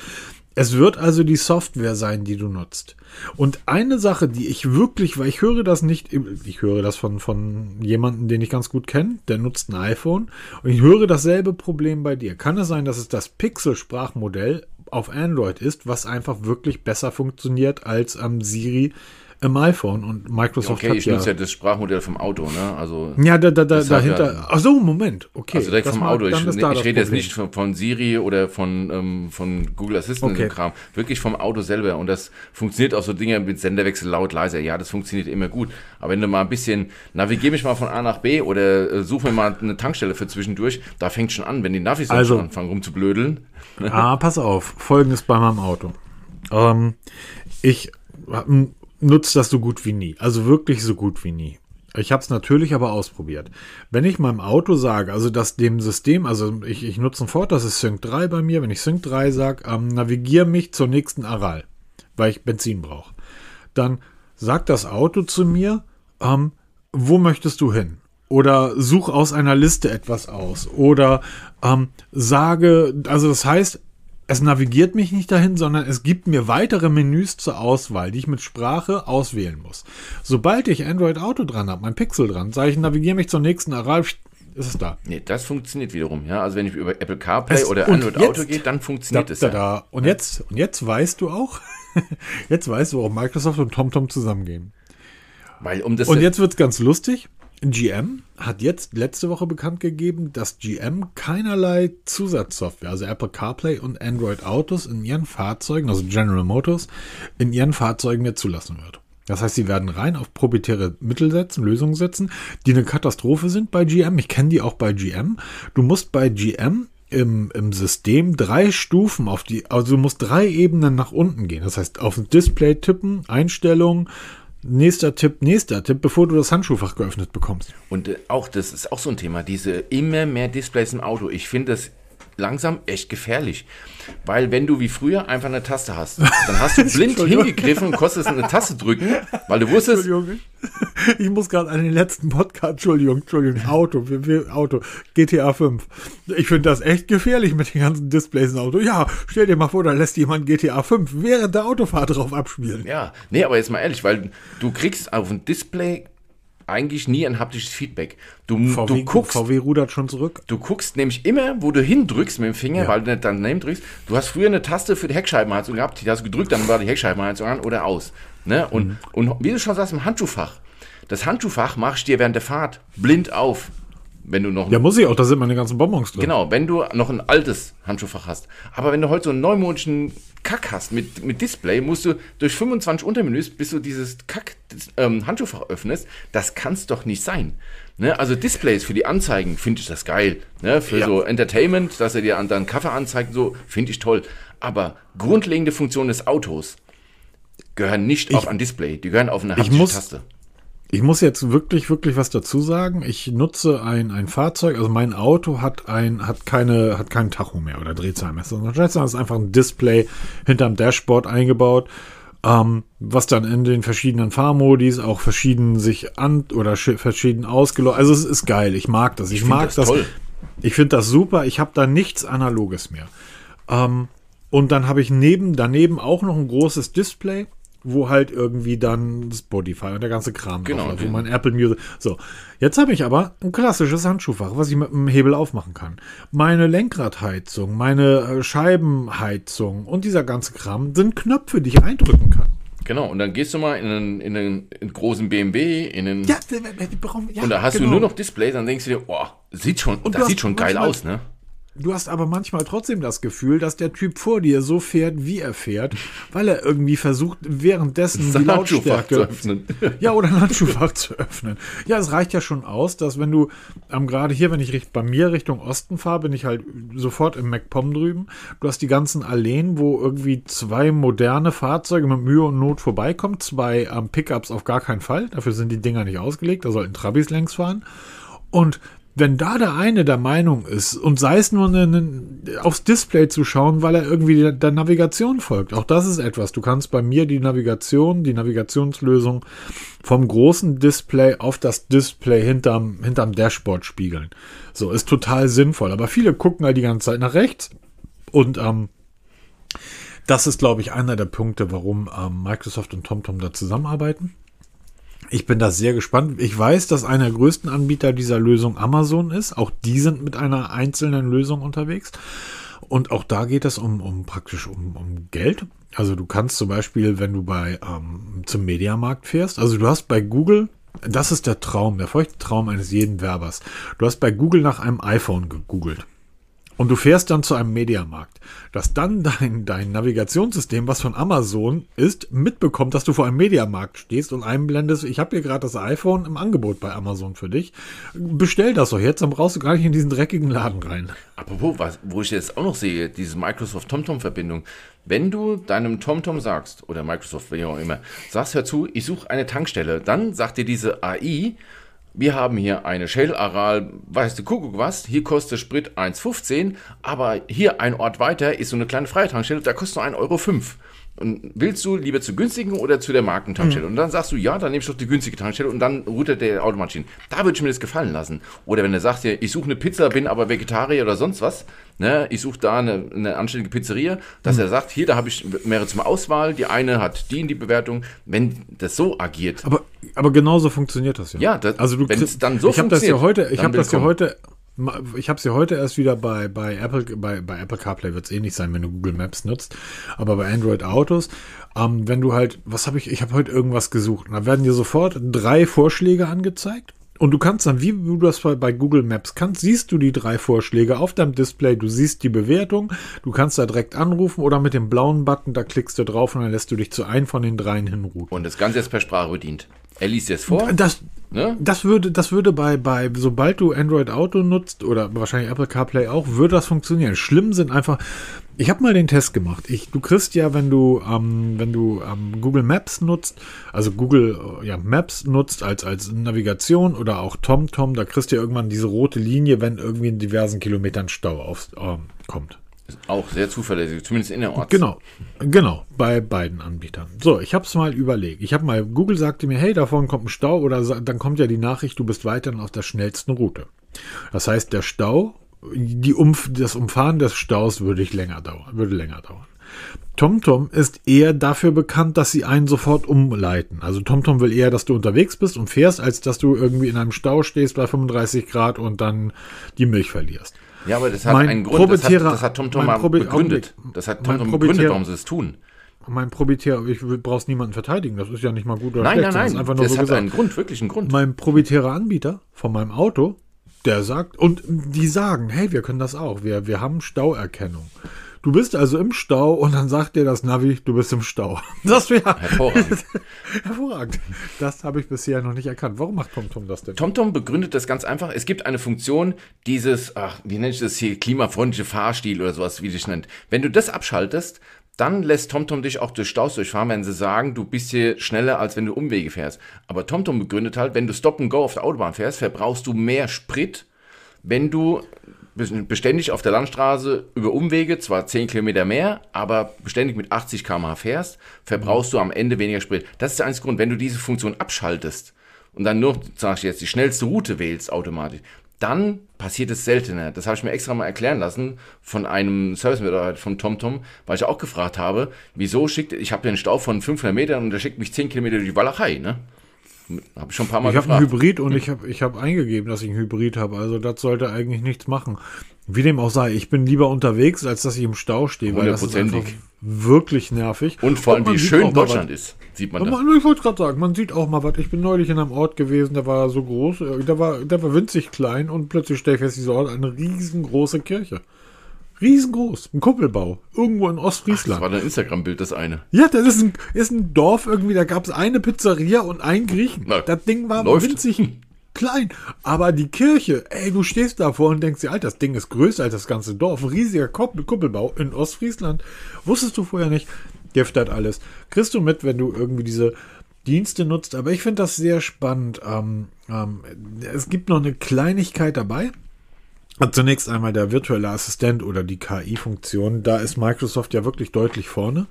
Es wird also die Software sein, die du nutzt. Und eine Sache, die ich wirklich, weil ich höre das nicht, ich höre das von, von jemandem, den ich ganz gut kenne, der nutzt ein iPhone und ich höre dasselbe Problem bei dir. Kann es sein, dass es das Pixel-Sprachmodell auf Android ist, was einfach wirklich besser funktioniert als am ähm, Siri im iPhone und Microsoft okay, hat ich ja nutze ja das Sprachmodell vom Auto, ne? Also ja, da, da, da dahinter. Ja, Ach so, Moment, okay. Also direkt vom mal, Auto. Ich, ne, ich, ich rede jetzt nicht von, von, Siri oder von, ähm, von Google Assistant okay. Kram. Wirklich vom Auto selber. Und das funktioniert auch so Dinge mit Senderwechsel laut, leiser. Ja, das funktioniert immer gut. Aber wenn du mal ein bisschen, navigier mich mal von A nach B oder äh, suche mir mal eine Tankstelle für zwischendurch, da fängt schon an, wenn die Navis also, schon anfangen rumzublödeln. Ah, pass auf. Folgendes bei meinem Auto. Ähm, ich nutze das so gut wie nie. Also wirklich so gut wie nie. Ich habe es natürlich aber ausprobiert. Wenn ich meinem Auto sage, also dass dem System, also ich, ich nutze Ford, das ist Sync 3 bei mir, wenn ich Sync 3 sage, ähm, navigiere mich zur nächsten Aral, weil ich Benzin brauche. Dann sagt das Auto zu mir, ähm, wo möchtest du hin? Oder such aus einer Liste etwas aus. Oder ähm, sage, also das heißt, es navigiert mich nicht dahin, sondern es gibt mir weitere Menüs zur Auswahl, die ich mit Sprache auswählen muss. Sobald ich Android Auto dran habe, mein Pixel dran, sage ich, navigiere mich zur nächsten Aral, ist es da. Nee, das funktioniert wiederum, ja. Also wenn ich über Apple CarPlay es, oder Android jetzt, Auto gehe, dann funktioniert da, es. Da, da. Ja. Und jetzt, und jetzt weißt du auch, (laughs) jetzt weißt du, warum Microsoft und TomTom zusammengehen. Weil um das. Und jetzt wird es ganz lustig. GM hat jetzt letzte Woche bekannt gegeben, dass GM keinerlei Zusatzsoftware, also Apple CarPlay und Android Autos in ihren Fahrzeugen, also General Motors, in ihren Fahrzeugen mehr zulassen wird. Das heißt, sie werden rein auf proprietäre Mittel setzen, Lösungen setzen, die eine Katastrophe sind bei GM. Ich kenne die auch bei GM. Du musst bei GM im, im System drei Stufen auf die, also du musst drei Ebenen nach unten gehen. Das heißt, auf das Display tippen, Einstellungen, Nächster Tipp, nächster Tipp, bevor du das Handschuhfach geöffnet bekommst. Und äh, auch das ist auch so ein Thema, diese immer mehr Displays im Auto. Ich finde das langsam echt gefährlich. Weil wenn du wie früher einfach eine Taste hast, dann hast du (laughs) blind hingegriffen und konntest eine Taste drücken, weil du wusstest... (laughs) Ich muss gerade an den letzten Podcast, Entschuldigung, Entschuldigung, Auto, Auto, GTA 5. Ich finde das echt gefährlich mit den ganzen Displays im Auto. Ja, stell dir mal vor, da lässt jemand GTA 5 während der Autofahrt drauf abspielen. Ja, nee, aber jetzt mal ehrlich, weil du kriegst auf dem Display eigentlich nie ein haptisches Feedback. Du, VW, du guckst. VW rudert schon zurück. Du guckst nämlich immer, wo du hindrückst mit dem Finger, ja. weil du nicht daneben drückst. Du hast früher eine Taste für die Heckscheibenheizung gehabt, die hast du gedrückt, dann war die Heckscheibenheizung an oder aus. Ne? Und, mhm. und wie du schon sagst, im Handschuhfach. Das Handschuhfach machst du dir während der Fahrt blind auf. Wenn du noch. Ja, muss ich auch, da sind meine ganzen Bonbons drin. Genau, wenn du noch ein altes Handschuhfach hast. Aber wenn du heute so einen neumodischen Kack hast mit, mit Display, musst du durch 25 Untermenüs, bis du dieses Kack-Handschuhfach ähm, öffnest. Das kann es doch nicht sein. Ne? Also Displays für die Anzeigen finde ich das geil. Ne? Für ja. so Entertainment, dass er dir dann einen Kaffee anzeigt, so finde ich toll. Aber grundlegende Funktionen des Autos gehören nicht ich, auf ein Display, die gehören auf eine haptische Taste ich muss jetzt wirklich, wirklich was dazu sagen. Ich nutze ein, ein Fahrzeug, also mein Auto hat ein, hat keine, hat keinen Tacho mehr oder Drehzahlmesser, Das ist einfach ein Display hinterm Dashboard eingebaut, ähm, was dann in den verschiedenen Fahrmodis auch verschieden sich an oder verschieden ausgelöst. Also es ist geil. Ich mag das. Ich, ich mag das. das Ich finde das super. Ich habe da nichts Analoges mehr. Ähm, und dann habe ich neben, daneben auch noch ein großes Display wo halt irgendwie dann Spotify und der ganze Kram genau, drauf, wo man Apple Music. So, jetzt habe ich aber ein klassisches Handschuhfach, was ich mit einem Hebel aufmachen kann. Meine Lenkradheizung, meine äh, Scheibenheizung und dieser ganze Kram sind Knöpfe, die ich eindrücken kann. Genau, und dann gehst du mal in einen, in einen, in einen großen BMW, in einen. Ja, warum, äh, äh, ja, und da hast genau. du nur noch Displays, dann denkst du dir, oh, sieht schon, das sieht schon geil aus, ne? Du hast aber manchmal trotzdem das Gefühl, dass der Typ vor dir so fährt, wie er fährt, weil er irgendwie versucht, währenddessen das die Lautstärke zu öffnen. (laughs) Ja, oder ein Handschuhfach zu öffnen. Ja, es reicht ja schon aus, dass wenn du ähm, gerade hier, wenn ich bei mir Richtung Osten fahre, bin ich halt sofort im MacPom drüben. Du hast die ganzen Alleen, wo irgendwie zwei moderne Fahrzeuge mit Mühe und Not vorbeikommen. Zwei ähm, Pickups auf gar keinen Fall. Dafür sind die Dinger nicht ausgelegt. Da sollten Trabis längs fahren. Und wenn da der eine der Meinung ist und sei es nur einen, aufs Display zu schauen, weil er irgendwie der, der, Navigation folgt, auch das ist etwas. Du kannst bei mir die Navigation, die Navigationslösung vom großen Display auf das Display hinterm, hinterm Dashboard spiegeln. So ist total sinnvoll. Aber viele gucken halt die ganze Zeit nach rechts und ähm, das ist, glaube ich, einer der Punkte, warum ähm, Microsoft und TomTom da zusammenarbeiten. Ich bin da sehr gespannt. Ich weiß, dass einer der größten Anbieter dieser Lösung Amazon ist. Auch die sind mit einer einzelnen Lösung unterwegs. Und auch da geht es um, um praktisch um, um Geld. Also du kannst zum Beispiel, wenn du bei ähm, zum Mediamarkt fährst, also du hast bei Google, das ist der Traum, der feuchte Traum eines jeden Werbers. Du hast bei Google nach einem iPhone gegoogelt. Und du fährst dann zu einem Mediamarkt, dass dann dein, dein Navigationssystem, was von Amazon ist, mitbekommt, dass du vor einem Mediamarkt stehst und einblendest, ich habe hier gerade das iPhone im Angebot bei Amazon für dich. Bestell das doch jetzt, dann brauchst du gar nicht in diesen dreckigen Laden rein. Apropos, was, wo ich jetzt auch noch sehe, diese Microsoft-TomTom-Verbindung. Wenn du deinem TomTom sagst, oder Microsoft, wie auch immer, sagst, hör zu, ich suche eine Tankstelle, dann sagt dir diese AI, wir haben hier eine Shell Aral, weißt du Kuckuck was, hier kostet Sprit 1,15, aber hier ein Ort weiter ist so eine kleine Freitankstelle, da kostet nur 1,05 Euro. Und willst du lieber zur günstigen oder zu der Markentankstelle? Mhm. Und dann sagst du, ja, dann nehme ich doch die günstige Tankstelle und dann routet der Automatisch hin. Da würde ich mir das gefallen lassen. Oder wenn er sagt, ja, ich suche eine Pizza, bin aber Vegetarier oder sonst was, ne, ich suche da eine, eine anständige Pizzeria, dass mhm. er sagt, hier, da habe ich mehrere zum Auswahl, die eine hat die in die Bewertung, wenn das so agiert. Aber, aber genauso funktioniert das ja. Ja, das, also du, wenn es dann so ich funktioniert. Das ja heute, ich habe das ja heute ich habe es ja heute erst wieder bei, bei Apple, bei, bei Apple CarPlay wird es eh nicht sein, wenn du Google Maps nutzt, aber bei Android Autos, ähm, wenn du halt, was habe ich, ich habe heute irgendwas gesucht, da werden dir sofort drei Vorschläge angezeigt und du kannst dann, wie du das bei Google Maps kannst, siehst du die drei Vorschläge auf deinem Display, du siehst die Bewertung, du kannst da direkt anrufen oder mit dem blauen Button, da klickst du drauf und dann lässt du dich zu einem von den dreien hinrufen. Und das Ganze ist per Sprache bedient. Er liest jetzt vor. Das, Ne? Das würde, das würde bei, bei, sobald du Android Auto nutzt oder wahrscheinlich Apple CarPlay auch, würde das funktionieren. Schlimm sind einfach, ich habe mal den Test gemacht. Ich, du kriegst ja, wenn du, ähm, wenn du ähm, Google Maps nutzt, also Google äh, ja, Maps nutzt als, als Navigation oder auch TomTom, da kriegst du ja irgendwann diese rote Linie, wenn irgendwie in diversen Kilometern Stau aufs, Ähm, kommt. Auch sehr zuverlässig, zumindest innerorts. Genau, genau, bei beiden Anbietern. So, ich habe es mal überlegt. Ich habe mal, Google sagte mir, hey, davon kommt ein Stau oder dann kommt ja die Nachricht, du bist weiterhin auf der schnellsten Route. Das heißt, der Stau, die Umf das Umfahren des Staus würde ich länger dauern, würde länger dauern. TomTom ist eher dafür bekannt, dass sie einen sofort umleiten. Also TomTom will eher, dass du unterwegs bist und fährst, als dass du irgendwie in einem Stau stehst bei 35 Grad und dann die Milch verlierst. Ja, aber das hat mein einen Grund. Probetärer, das hat TomTom -Tom begründet. Das hat Tom -Tom begründet, warum sie es tun. Mein Probitär, ich brauchst niemanden verteidigen, das ist ja nicht mal gut oder nein, schlecht. Nein, nein, das, einfach nur das so hat gesagt. einen Grund, wirklich einen Grund. Mein probitärer Anbieter von meinem Auto, der sagt, und die sagen, hey, wir können das auch, wir, wir haben Stauerkennung. Du bist also im Stau und dann sagt dir das Navi, du bist im Stau. (laughs) Das wäre hervorragend. (laughs) hervorragend. Das habe ich bisher noch nicht erkannt. Warum macht TomTom das denn? TomTom begründet das ganz einfach. Es gibt eine Funktion, dieses, ach, wie nenne ich das hier, klimafreundliche Fahrstil oder sowas, wie sich nennt. Wenn du das abschaltest, dann lässt TomTom dich auch durch Staus durchfahren, wenn sie sagen, du bist hier schneller, als wenn du Umwege fährst. Aber TomTom begründet halt, wenn du Stop and Go auf der Autobahn fährst, verbrauchst du mehr Sprit, wenn du beständig auf der Landstraße über Umwege, zwar 10 Kilometer mehr, aber beständig mit 80 km/h fährst, verbrauchst du am Ende weniger Sprit. Das ist der einzige Grund, wenn du diese Funktion abschaltest und dann nur, sag ich jetzt, die schnellste Route wählst automatisch, dann passiert es seltener. Das habe ich mir extra mal erklären lassen von einem Service-Mitarbeiter von TomTom, weil ich auch gefragt habe, wieso schickt, ich habe den Stau von 500 Metern und der schickt mich 10 Kilometer durch die Walachei, ne? Habe ich schon ein paar Mal ich habe einen Hybrid und hm. ich habe ich hab eingegeben, dass ich einen Hybrid habe. Also das sollte eigentlich nichts machen. Wie dem auch sei, ich bin lieber unterwegs, als dass ich im Stau stehe, weil das ist einfach wirklich nervig. Und vor allem, wie schön Deutschland ist, sieht man das. ich wollte gerade sagen, man sieht auch mal was. Ich bin neulich in einem Ort gewesen, der war so groß, äh, der war, der war winzig klein und plötzlich stelle ich fest, dieser Ort eine riesengroße Kirche. Riesengroß, ein Kuppelbau, irgendwo in Ostfriesland. Ach, das war dein Instagram-Bild, das eine. Ja, das ist ein, ist ein Dorf irgendwie, da gab es eine Pizzeria und einen Griechen. Na, das Ding war läuft. winzig hm. klein, aber die Kirche, ey, du stehst davor und denkst dir, Alter, das Ding ist größer als das ganze Dorf, riesiger Kuppelbau in Ostfriesland. Wusstest du vorher nicht, Gift hat alles. Kriegst du mit, wenn du irgendwie diese Dienste nutzt, aber ich finde das sehr spannend. Ähm, ähm, es gibt noch eine Kleinigkeit dabei Zunächst einmal der virtuelle Assistent oder die KI-Funktion. Da ist Microsoft ja wirklich deutlich vorne.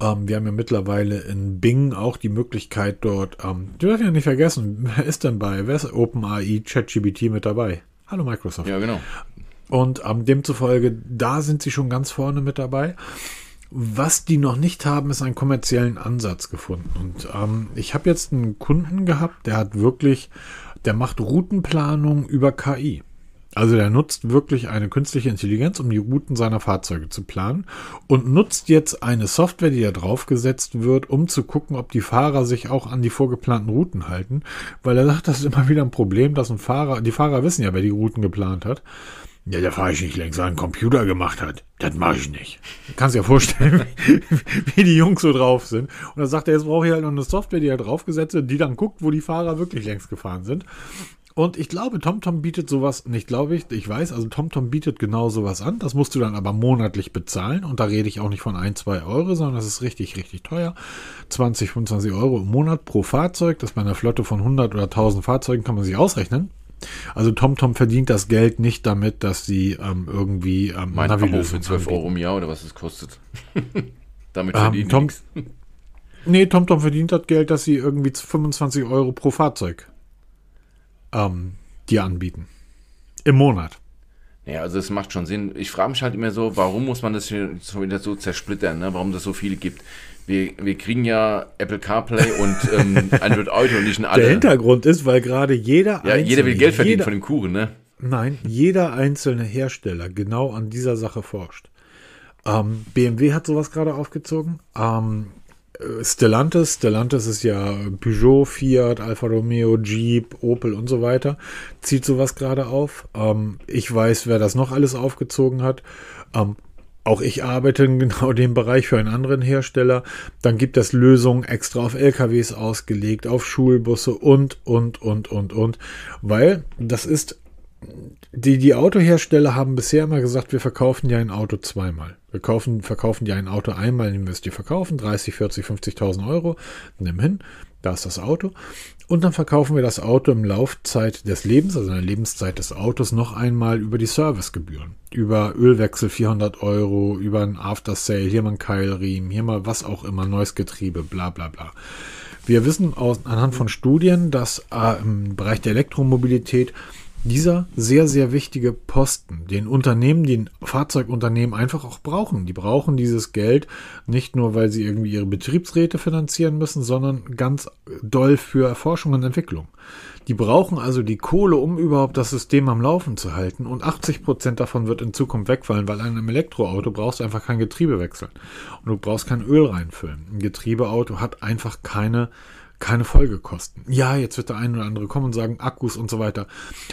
Ähm, wir haben ja mittlerweile in Bing auch die Möglichkeit dort, ähm, du darfst ja nicht vergessen, wer ist denn bei, wer ist OpenAI, ChatGBT mit dabei? Hallo Microsoft. Ja, genau. Und ähm, demzufolge, da sind sie schon ganz vorne mit dabei. Was die noch nicht haben, ist einen kommerziellen Ansatz gefunden. Und ähm, ich habe jetzt einen Kunden gehabt, der hat wirklich, der macht Routenplanung über KI. Also der nutzt wirklich eine künstliche Intelligenz, um die Routen seiner Fahrzeuge zu planen und nutzt jetzt eine Software, die da draufgesetzt wird, um zu gucken, ob die Fahrer sich auch an die vorgeplanten Routen halten, weil er sagt, das ist immer wieder ein Problem, dass ein Fahrer, die Fahrer wissen ja, wer die Routen geplant hat. Ja, da fahre ich nicht längst, weil ein Computer gemacht hat. Das mache ich nicht. kannst dir ja vorstellen, wie, (laughs) wie, die Jungs so drauf sind. Und dann sagt er, jetzt brauche ich halt noch eine Software, die da draufgesetzt wird, die dann guckt, wo die Fahrer wirklich längst gefahren sind. Und ich glaube, TomTom bietet sowas, nicht glaube ich, ich weiß, also TomTom bietet genau sowas an. Das musst du dann aber monatlich bezahlen. Und da rede ich auch nicht von ein, zwei Euro, sondern das ist richtig, richtig teuer. 20, 25 Euro im Monat pro Fahrzeug. Das bei einer Flotte von 100 oder 1000 Fahrzeugen kann man sich ausrechnen. Also TomTom verdient das Geld nicht damit, dass sie ähm, irgendwie ähm, mein Navi für 12 Euro im Jahr oder was es kostet. (laughs) damit verdient ähm, Tom, nichts. Nee, TomTom verdient das Geld, dass sie irgendwie 25 Euro pro Fahrzeug ähm, dir anbieten. Im Monat. Ja, also es macht schon Sinn. Ich frage mich halt immer so, warum muss man das schon wieder so zersplittern, ne? warum das so viele gibt. Wir, wir kriegen ja Apple CarPlay und ähm, (laughs) Android Auto und nicht in alle. Der Hintergrund ist, weil gerade jeder ja, einzelne, jeder will Geld verdienen jeder, von dem Kuchen, ne? Nein, jeder einzelne Hersteller genau an dieser Sache forscht. Ähm, BMW hat sowas gerade aufgezogen. Ähm, äh, Stellantis, Stellantis ist ja Peugeot, Fiat, Alfa Romeo, Jeep, Opel und so weiter, zieht sowas gerade auf. Ähm, ich weiß, wer das noch alles aufgezogen hat. Ähm, auch ich arbeite in genau dem Bereich für einen anderen Hersteller. Dann gibt es Lösungen extra auf LKWs ausgelegt, auf Schulbusse und, und, und, und, und. Weil das ist die, die Autohersteller haben bisher immer gesagt, wir verkaufen dir ein Auto zweimal. Wir kaufen, verkaufen dir ein Auto einmal, indem wir es dir verkaufen, 30, 40, 50.000 Euro, nimm hin, da ist das Auto. Und dann verkaufen wir das Auto im Laufzeit des Lebens, also in der Lebenszeit des Autos, noch einmal über die Servicegebühren. Über Ölwechsel 400 Euro, über ein After Sale, hier mal ein Keilriemen, hier mal was auch immer, neues Getriebe, bla bla bla. Wir wissen aus, anhand von Studien, dass äh, im Bereich der Elektromobilität dieser sehr, sehr wichtige Posten, den Unternehmen, den Fahrzeugunternehmen einfach auch brauchen. Die brauchen dieses Geld nicht nur, weil sie irgendwie ihre Betriebsräte finanzieren müssen, sondern ganz doll für Forschung und Entwicklung. Die brauchen also die Kohle, um überhaupt das System am Laufen zu halten. Und 80 Prozent davon wird in Zukunft wegfallen, weil an einem Elektroauto brauchst du einfach kein Getriebe wechseln. Und du brauchst kein Öl reinfüllen. Ein Getriebeauto hat einfach keine keine Folgekosten. Ja, jetzt wird der eine oder andere kommen und sagen, Akkus und so weiter.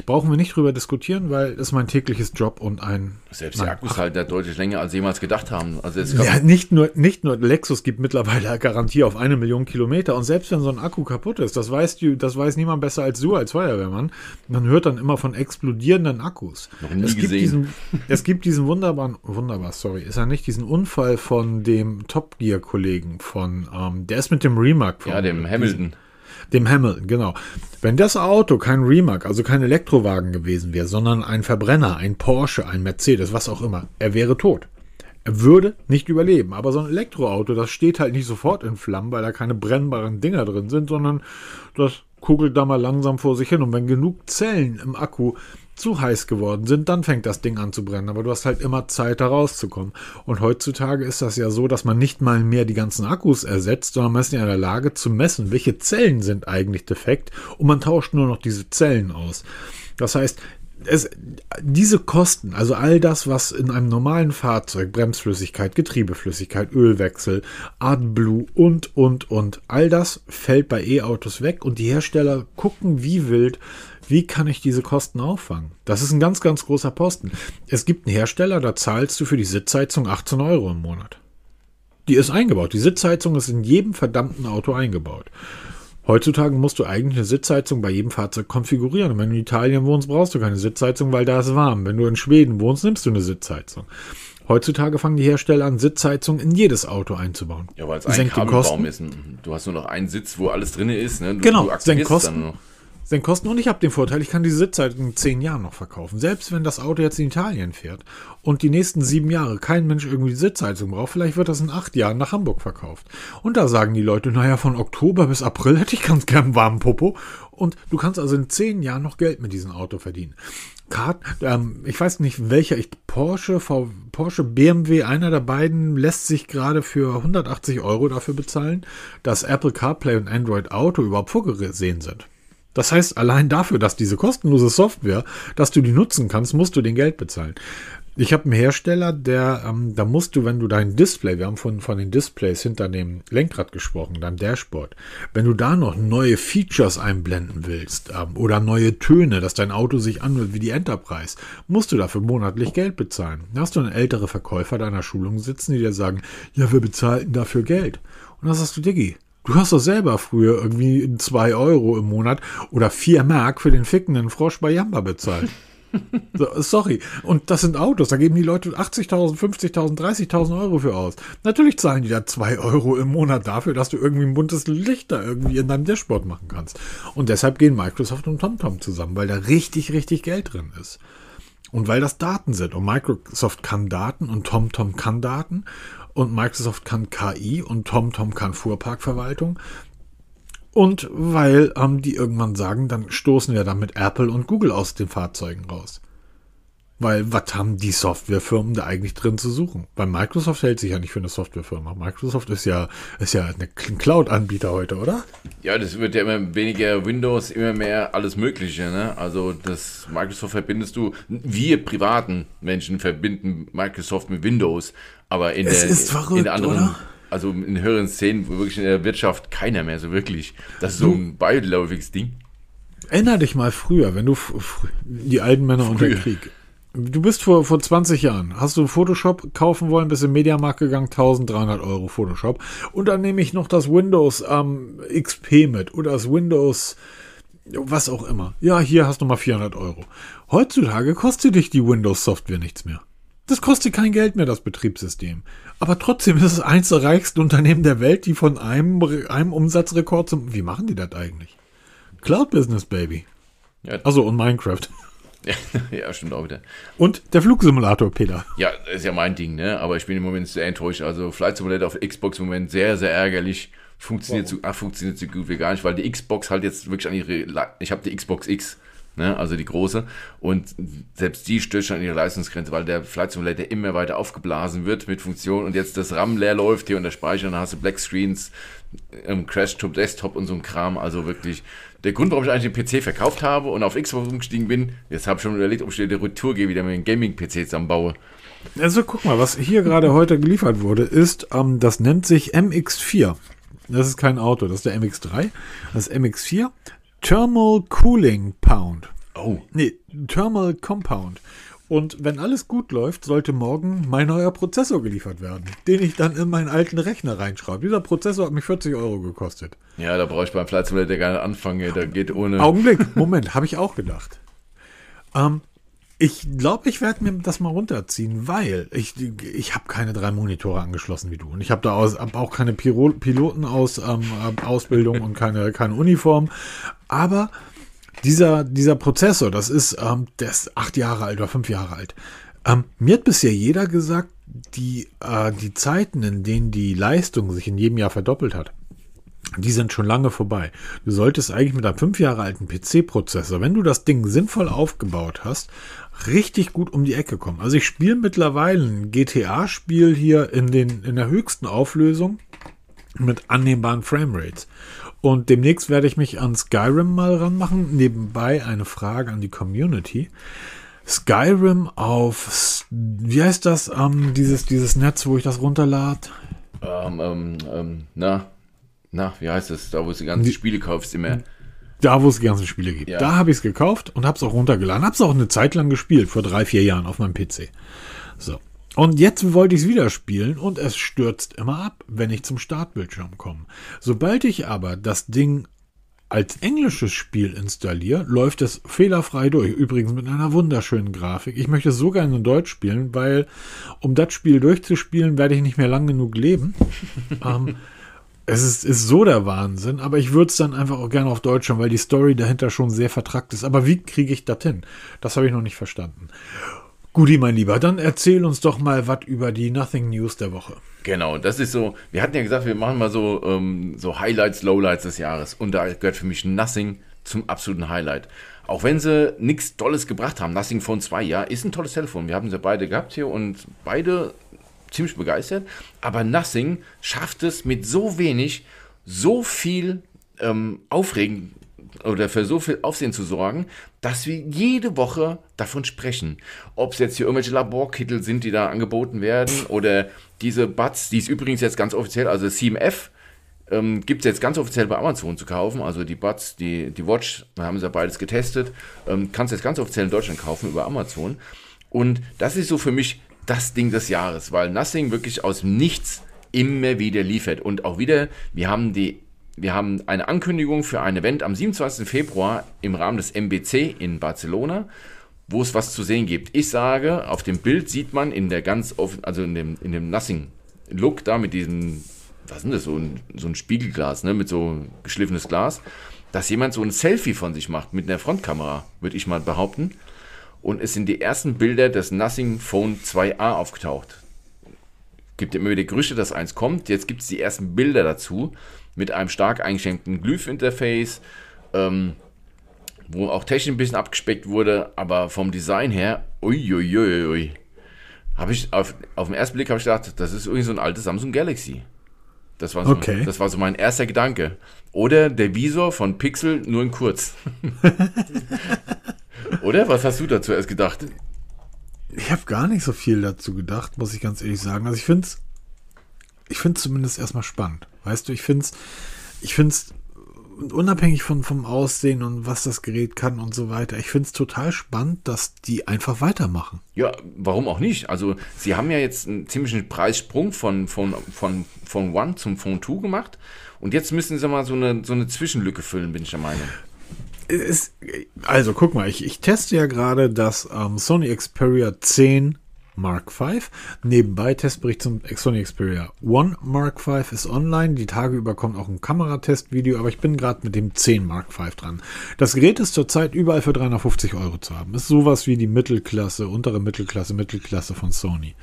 Brauchen wir nicht drüber diskutieren, weil das ist mein tägliches Job und ein. Selbst die Akkus halten ja deutlich länger, als sie jemals gedacht haben. Also es ja, nicht nur, nicht nur Lexus gibt mittlerweile (laughs) Garantie auf eine Million Kilometer und selbst wenn so ein Akku kaputt ist, das weiß, die, das weiß niemand besser als du als Feuerwehrmann. Man hört dann immer von explodierenden Akkus. Noch nie es gesehen. diesen, es gibt diesen wunderbaren, wunderbar, sorry, ist er nicht diesen Unfall von dem Top Gear Kollegen von, ähm, der ist mit dem Remark von. Ja, dem Hamilton. Hamilton. Dem Hamilton, genau. Wenn das Auto kein Remark, also kein Elektrowagen gewesen wäre, sondern ein Verbrenner, ein Porsche, ein Mercedes, was auch immer, er wäre tot. Er würde nicht überleben. Aber so ein Elektroauto, das steht halt nicht sofort in Flammen, weil da keine brennbaren Dinger drin sind, sondern das kugelt da mal langsam vor sich hin. Und wenn genug Zellen im Akku zu heiß geworden sind, dann fängt das Ding an zu brennen. Aber du hast halt immer Zeit, da rauszukommen. Und heutzutage ist das ja so, dass man nicht mal mehr die ganzen Akkus ersetzt, sondern man ist in der Lage zu messen, welche Zellen sind eigentlich defekt und man tauscht nur noch diese Zellen aus. Das heißt, es, diese Kosten, also all das, was in einem normalen Fahrzeug, Bremsflüssigkeit, Getriebeflüssigkeit, Ölwechsel, AdBlue und, und, und, all das fällt bei E-Autos weg und die Hersteller gucken wie wild, wie kann ich diese Kosten auffangen? Das ist ein ganz, ganz großer Posten. Es gibt einen Hersteller, da zahlst du für die Sitzheizung 18 Euro im Monat. Die ist eingebaut. Die Sitzheizung ist in jedem verdammten Auto eingebaut. Heutzutage musst du eigentlich eine Sitzheizung bei jedem Fahrzeug konfigurieren. Und wenn du in Italien wohnst, brauchst du keine Sitzheizung, weil da ist warm. Wenn du in Schweden wohnst, nimmst du eine Sitzheizung. Heutzutage fangen die Hersteller an, Sitzheizung in jedes Auto einzubauen. Ja, weil es ein Kabelbaum ist. Du hast nur noch einen Sitz, wo alles drin ist. Ne? Du, genau, du senkt Kosten. Kosten und ich habe den Vorteil, ich kann die Sitzzeit in zehn Jahren noch verkaufen. Selbst wenn das Auto jetzt in Italien fährt und die nächsten sieben Jahre kein Mensch irgendwie die Sitzheizung braucht, vielleicht wird das in acht Jahren nach Hamburg verkauft. Und da sagen die Leute, naja, von Oktober bis April hätte ich ganz gern einen warmen Popo. Und du kannst also in zehn Jahren noch Geld mit diesem Auto verdienen. Karten, ähm, ich weiß nicht welcher, ich, Porsche, v, Porsche, BMW, einer der beiden lässt sich gerade für 180 Euro dafür bezahlen, dass Apple CarPlay und Android Auto überhaupt vorgesehen sind. Das heißt, allein dafür, dass diese kostenlose Software, dass du die nutzen kannst, musst du den Geld bezahlen. Ich habe einen Hersteller, der, ähm, da musst du, wenn du dein Display, wir haben von, von den Displays hinter dem Lenkrad gesprochen, deinem Dashboard, wenn du da noch neue Features einblenden willst ähm, oder neue Töne, dass dein Auto sich anhört wie die Enterprise, musst du dafür monatlich Geld bezahlen. Da hast du einen ältere Verkäufer deiner Schulung sitzen, die dir sagen, ja, wir bezahlen dafür Geld. Und dann sagst du, Diggi, Du hast doch selber früher irgendwie 2 Euro im Monat oder 4 Mark für den fickenden Frosch bei Yamba bezahlt. (laughs) Sorry. Und das sind Autos. Da geben die Leute 80.000, 50.000, 30.000 Euro für aus. Natürlich zahlen die da 2 Euro im Monat dafür, dass du irgendwie ein buntes Licht da irgendwie in deinem Dashboard machen kannst. Und deshalb gehen Microsoft und TomTom zusammen, weil da richtig, richtig Geld drin ist. Und weil das Daten sind. Und Microsoft kann Daten und TomTom kann Daten und Microsoft kann KI und TomTom kann Fuhrparkverwaltung. Und weil ähm, die irgendwann sagen, dann stoßen wir damit Apple und Google aus den Fahrzeugen raus. Weil was haben die Softwarefirmen da eigentlich drin zu suchen? Weil Microsoft hält sich ja nicht für eine Softwarefirma. Microsoft ist ja, ist ja ein Cloud-Anbieter heute, oder? Ja, das wird ja immer weniger Windows, immer mehr alles Mögliche. Ne? Also das Microsoft verbindest du, wir privaten Menschen verbinden Microsoft mit Windows, aber in, es der, ist verrückt, in der anderen... Oder? Also in höheren Szenen, wirklich in der Wirtschaft keiner mehr so wirklich. Das ist so ein beiläufiges Ding. Erinner dich mal früher, wenn du die alten Männer früher. unter Krieg Du bist vor, vor 20 Jahren, hast du Photoshop kaufen wollen, bist im Mediamarkt gegangen, 1300 Euro Photoshop. Und dann nehme ich noch das Windows ähm, XP mit oder das Windows, was auch immer. Ja, hier hast du mal 400 Euro. Heutzutage kostet dich die Windows-Software nichts mehr. Das kostet kein Geld mehr, das Betriebssystem. Aber trotzdem ist es eins der reichsten Unternehmen der Welt, die von einem, einem Umsatzrekord zum. Wie machen die das eigentlich? Cloud Business, Baby. Ja. Also und Minecraft. (laughs) Ja, stimmt auch wieder. Und der Flugsimulator, Peter. Ja, ist ja mein Ding, ne? Aber ich bin im Moment sehr enttäuscht. Also Flight Simulator auf Xbox im Moment sehr, sehr ärgerlich. Funktioniert, wow. so, ach, funktioniert so gut wie gar nicht, weil die Xbox halt jetzt wirklich an ihre. Ich habe die Xbox X ne? also die große. Und selbst die stößt schon an ihre Leistungsgrenze, weil der Flight Simulator immer weiter aufgeblasen wird mit Funktionen und jetzt das RAM leer läuft hier und der Speicher, und dann hast du Black Screens, ähm, Crash-Top, Desktop und so ein Kram. Also wirklich der Grund, warum ich eigentlich den PC verkauft habe und auf Xbox umgestiegen bin. Jetzt habe ich schon überlegt, ob ich wieder Retour gehe, wieder mit dem Gaming-PC zusammenbaue. Also guck mal, was hier gerade heute geliefert wurde, ist, ähm, das nennt sich MX4. Das ist kein Auto, das ist der MX3. Das ist MX4 Thermal Cooling Pound. Oh. Nee, Thermal Compound. Und wenn alles gut läuft, sollte morgen mein neuer Prozessor geliefert werden, den ich dann in meinen alten Rechner reinschreibe. Dieser Prozessor hat mich 40 Euro gekostet. Ja, da brauche ich beim Flight Simulator gar nicht anfangen. Da geht ohne. Augenblick, Moment, habe ich auch gedacht. Ähm, ich glaube, ich werde mir das mal runterziehen, weil ich, ich habe keine drei Monitore angeschlossen wie du. Und ich habe da aus, hab auch keine Piro Piloten aus ähm, ähm, Ausbildung und keine, keine Uniform. Aber dieser, dieser Prozessor, das ist, ähm, der ist acht Jahre alt oder fünf Jahre alt. Ähm, mir hat bisher jeder gesagt, die, äh, die Zeiten, in denen die Leistung sich in jedem Jahr verdoppelt hat, die sind schon lange vorbei. Du solltest eigentlich mit einem fünf Jahre alten PC-Prozessor, wenn du das Ding sinnvoll aufgebaut hast, richtig gut um die Ecke kommen. Also ich spiele mittlerweile ein GTA-Spiel hier in, den, in der höchsten Auflösung mit annehmbaren Framerates. Und demnächst werde ich mich an Skyrim mal ranmachen. Nebenbei eine Frage an die Community. Skyrim auf, wie heißt das, ähm, dieses, dieses Netz, wo ich das runterlade? Ähm, ähm, ähm, na, na, wie heißt das, da wo du die ganzen die, Spiele kaufst immer. Da, wo es die ganzen Spiele gibt. Ja. Da habe ich es gekauft und habe es auch runtergeladen. Habe es auch eine Zeit lang gespielt, vor drei, vier Jahren auf meinem PC. So. Und jetzt wollte ich es wieder spielen und es stürzt immer ab, wenn ich zum Startbildschirm komme. Sobald ich aber das Ding als englisches Spiel installiere, läuft es fehlerfrei durch. Übrigens mit einer wunderschönen Grafik. Ich möchte es so gerne in Deutsch spielen, weil um das Spiel durchzuspielen, werde ich nicht mehr lang genug leben. (laughs) ähm, es ist, ist so der Wahnsinn, aber ich würde es dann einfach auch gerne auf Deutsch haben, weil die Story dahinter schon sehr vertrackt ist. Aber wie kriege ich das hin? Das habe ich noch nicht verstanden. Guti, mein Lieber, dann erzähl uns doch mal was über die Nothing News der Woche. Genau, das ist so, wir hatten ja gesagt, wir machen mal so, ähm, so Highlights, Lowlights des Jahres. Und da gehört für mich Nothing zum absoluten Highlight. Auch wenn sie nichts Tolles gebracht haben, Nothing Phone 2, ja, ist ein tolles Telefon. Wir haben sie beide gehabt hier und beide ziemlich begeistert. Aber Nothing schafft es mit so wenig, so viel ähm, aufregen oder für so viel Aufsehen zu sorgen, dass wir jede Woche davon sprechen. Ob es jetzt hier irgendwelche Laborkittel sind, die da angeboten werden, oder diese Buds, die es übrigens jetzt ganz offiziell, also CMF, ähm, gibt es jetzt ganz offiziell bei Amazon zu kaufen. Also die Buds, die, die Watch, wir haben es ja beides getestet, ähm, kannst jetzt ganz offiziell in Deutschland kaufen über Amazon. Und das ist so für mich das Ding des Jahres, weil Nothing wirklich aus Nichts immer wieder liefert. Und auch wieder, wir haben die wir haben eine Ankündigung für ein Event am 27. Februar im Rahmen des MBC in Barcelona, wo es was zu sehen gibt. Ich sage, auf dem Bild sieht man in der ganz offen, also in dem, in dem Nothing-Look da mit diesem, was sind das, so ein, so ein Spiegelglas, ne, mit so geschliffenes Glas, dass jemand so ein Selfie von sich macht mit einer Frontkamera, würde ich mal behaupten und es sind die ersten Bilder des Nothing Phone 2a aufgetaucht. Gibt immer wieder Gerüchte, dass eins kommt. Jetzt gibt es die ersten Bilder dazu mit einem stark eingeschränkten Glyph-Interface, ähm, wo auch technisch ein bisschen abgespeckt wurde, aber vom Design her, uiuiuiui. Habe ich auf, auf den ersten Blick ich gedacht, das ist irgendwie so ein altes Samsung Galaxy. Das war, so, okay. das war so mein erster Gedanke. Oder der Visor von Pixel nur in kurz. (laughs) Oder? Was hast du dazu erst gedacht? Ich habe gar nicht so viel dazu gedacht, muss ich ganz ehrlich sagen. Also ich finde es ich find's zumindest erstmal spannend. Weißt du, ich finde es ich find's unabhängig von, vom Aussehen und was das Gerät kann und so weiter, ich finde es total spannend, dass die einfach weitermachen. Ja, warum auch nicht? Also, sie haben ja jetzt einen ziemlichen Preissprung von, von, von, von One zum Phone 2 gemacht und jetzt müssen sie mal so eine, so eine Zwischenlücke füllen, bin ich der Meinung es, also guck mal, ich, ich teste ja gerade das ähm, Sony Xperia 10 Mark V. Nebenbei Testbericht zum äh, Sony Xperia One Mark V ist online. Die Tage über kommt auch ein Kameratestvideo, aber ich bin gerade mit dem 10 Mark V dran. Das Gerät ist zurzeit überall für 350 Euro zu haben. Ist sowas wie die Mittelklasse, untere Mittelklasse, Mittelklasse von Sony.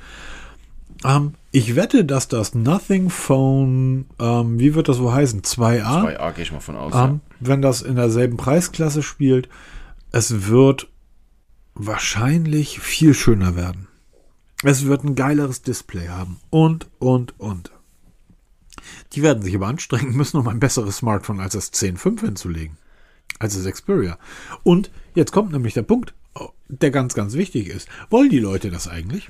Ähm, ich wette, dass das Nothing Phone, ähm, wie wird das wohl heißen? 2A? 2A gehe ich mal von aus. Ähm, ja. Wenn das in derselben Preisklasse spielt, es wird wahrscheinlich viel schöner werden. Es wird ein geileres Display haben. Und, und, und. Die werden sich aber anstrengen müssen, um ein besseres Smartphone als das 10.5 hinzulegen. Als das Xperia. Und jetzt kommt nämlich der Punkt, der ganz, ganz wichtig ist. Wollen die Leute das eigentlich?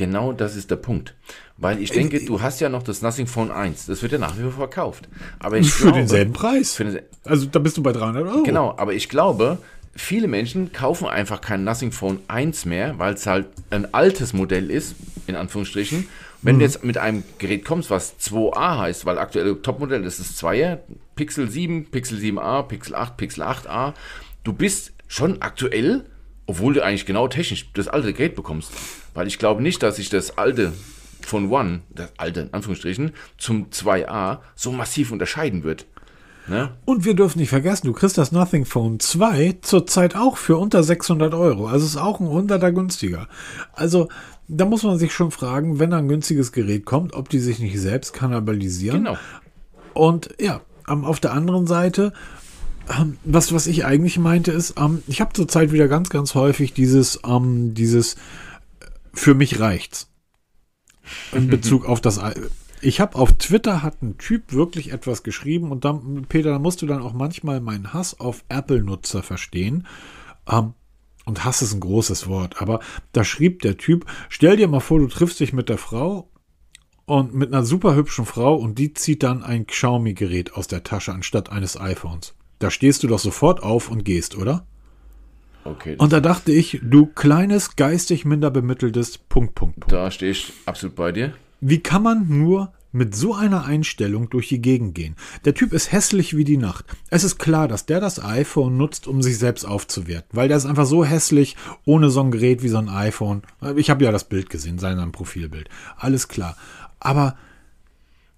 Genau das ist der Punkt. Weil ich äh, denke, ich, äh, du hast ja noch das Nothing Phone 1. Das wird ja nach wie vor verkauft. Aber ich (laughs) für glaube, denselben Preis. Für den, also da bist du bei 300 Euro. Genau, aber ich glaube, viele Menschen kaufen einfach kein Nothing Phone 1 mehr, weil es halt ein altes Modell ist, in Anführungsstrichen. Wenn mhm. du jetzt mit einem Gerät kommst, was 2a heißt, weil aktuelle Topmodell das 2er, Pixel 7, Pixel 7a, Pixel 8, Pixel 8a, du bist schon aktuell, obwohl du eigentlich genau technisch das alte Gate bekommst. Weil ich glaube nicht, dass sich das alte von One, das alte in Anführungsstrichen, zum 2A so massiv unterscheiden wird. Ne? Und wir dürfen nicht vergessen, du kriegst das Nothing Phone 2 zurzeit auch für unter 600 Euro. Also ist auch ein 100er günstiger. Also da muss man sich schon fragen, wenn ein günstiges Gerät kommt, ob die sich nicht selbst kannibalisieren. Genau. Und ja, auf der anderen Seite ähm, was, was ich eigentlich meinte, ist, ähm, ich habe zurzeit wieder ganz, ganz häufig dieses, ähm, dieses, äh, für mich reicht's. In mhm. Bezug auf das. Ich habe auf Twitter hat ein Typ wirklich etwas geschrieben und dann, Peter, da musst du dann auch manchmal meinen Hass auf Apple-Nutzer verstehen. Ähm, und Hass ist ein großes Wort, aber da schrieb der Typ, stell dir mal vor, du triffst dich mit der Frau und mit einer super hübschen Frau und die zieht dann ein Xiaomi-Gerät aus der Tasche anstatt eines iPhones. Da stehst du doch sofort auf und gehst, oder? Okay. Und da dachte ich, du kleines, geistig minder bemitteltes Punkt, Punkt, Punkt. Da stehe ich absolut bei dir. Wie kann man nur mit so einer Einstellung durch die Gegend gehen? Der Typ ist hässlich wie die Nacht. Es ist klar, dass der das iPhone nutzt, um sich selbst aufzuwerten, weil der ist einfach so hässlich ohne so ein Gerät wie so ein iPhone. Ich habe ja das Bild gesehen, sein Profilbild. Alles klar. Aber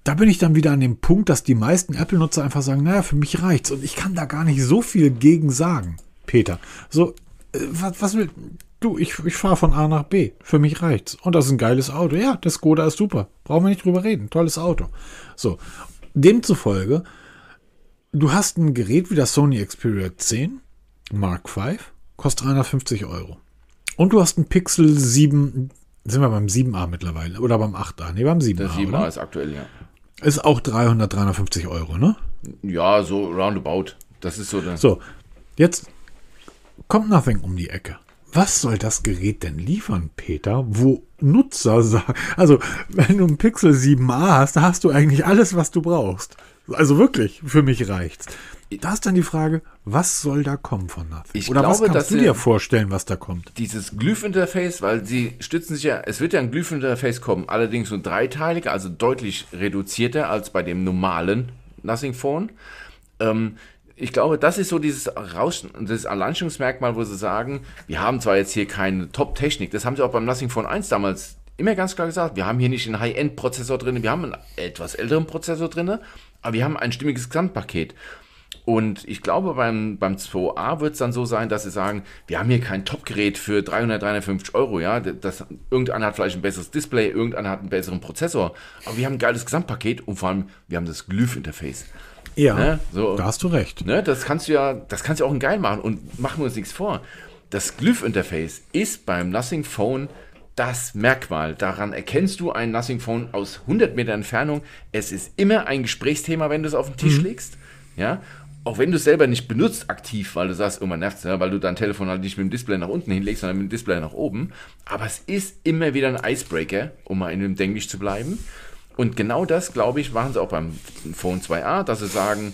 da bin ich dann wieder an dem Punkt, dass die meisten Apple-Nutzer einfach sagen, naja, für mich reicht's. Und ich kann da gar nicht so viel gegen sagen, Peter. So, äh, was, was will. Du, ich, ich fahre von A nach B. Für mich reicht's. Und das ist ein geiles Auto. Ja, das Skoda ist super. Brauchen wir nicht drüber reden. Tolles Auto. So. Demzufolge, du hast ein Gerät wie das Sony Xperia 10 Mark V, kostet 350 Euro. Und du hast ein Pixel 7 sind wir beim 7a mittlerweile oder beim 8a? Ne, beim 7a. Der 7a oder? ist aktuell, ja. Ist auch 300, 350 Euro, ne? Ja, so roundabout. Das ist so. Dann. So, jetzt kommt Nothing um die Ecke. Was soll das Gerät denn liefern, Peter, wo Nutzer sagen, also wenn du ein Pixel 7a hast, da hast du eigentlich alles, was du brauchst. Also wirklich, für mich reicht's. Da ist dann die Frage, was soll da kommen von Nothing? Ich Oder glaube, was kannst du dir vorstellen, was da kommt? Dieses Glyph-Interface, weil sie stützen sich ja, es wird ja ein Glyph-Interface kommen, allerdings nur dreiteilig, also deutlich reduzierter als bei dem normalen Nothing Phone. Ähm, ich glaube, das ist so dieses, Rausch, dieses Alleinstellungsmerkmal, wo sie sagen, wir haben zwar jetzt hier keine Top-Technik, das haben sie auch beim Nothing Phone 1 damals immer ganz klar gesagt, wir haben hier nicht einen High-End-Prozessor drin, wir haben einen etwas älteren Prozessor drin, aber wir haben ein stimmiges Gesamtpaket. Und ich glaube, beim, beim 2a wird es dann so sein, dass sie sagen, wir haben hier kein Top-Gerät für 300, 350 Euro, ja. Das, irgendeiner hat vielleicht ein besseres Display, irgendeiner hat einen besseren Prozessor. Aber wir haben ein geiles Gesamtpaket und vor allem, wir haben das Glyph-Interface. Ja, ne? so, da hast du recht. Ne? Das kannst du ja, das kannst du auch ein geil machen und machen wir uns nichts vor. Das Glyph-Interface ist beim Nothing Phone das Merkmal. Daran erkennst du ein Nothing Phone aus 100 Meter Entfernung. Es ist immer ein Gesprächsthema, wenn du es auf den Tisch mhm. legst. Ja, auch wenn du es selber nicht benutzt aktiv, weil du sagst, immer oh, nervt es, ja, weil du dein Telefon halt nicht mit dem Display nach unten hinlegst, sondern mit dem Display nach oben. Aber es ist immer wieder ein Icebreaker, um mal in dem Denglisch zu bleiben. Und genau das, glaube ich, machen sie auch beim Phone 2a, dass sie sagen,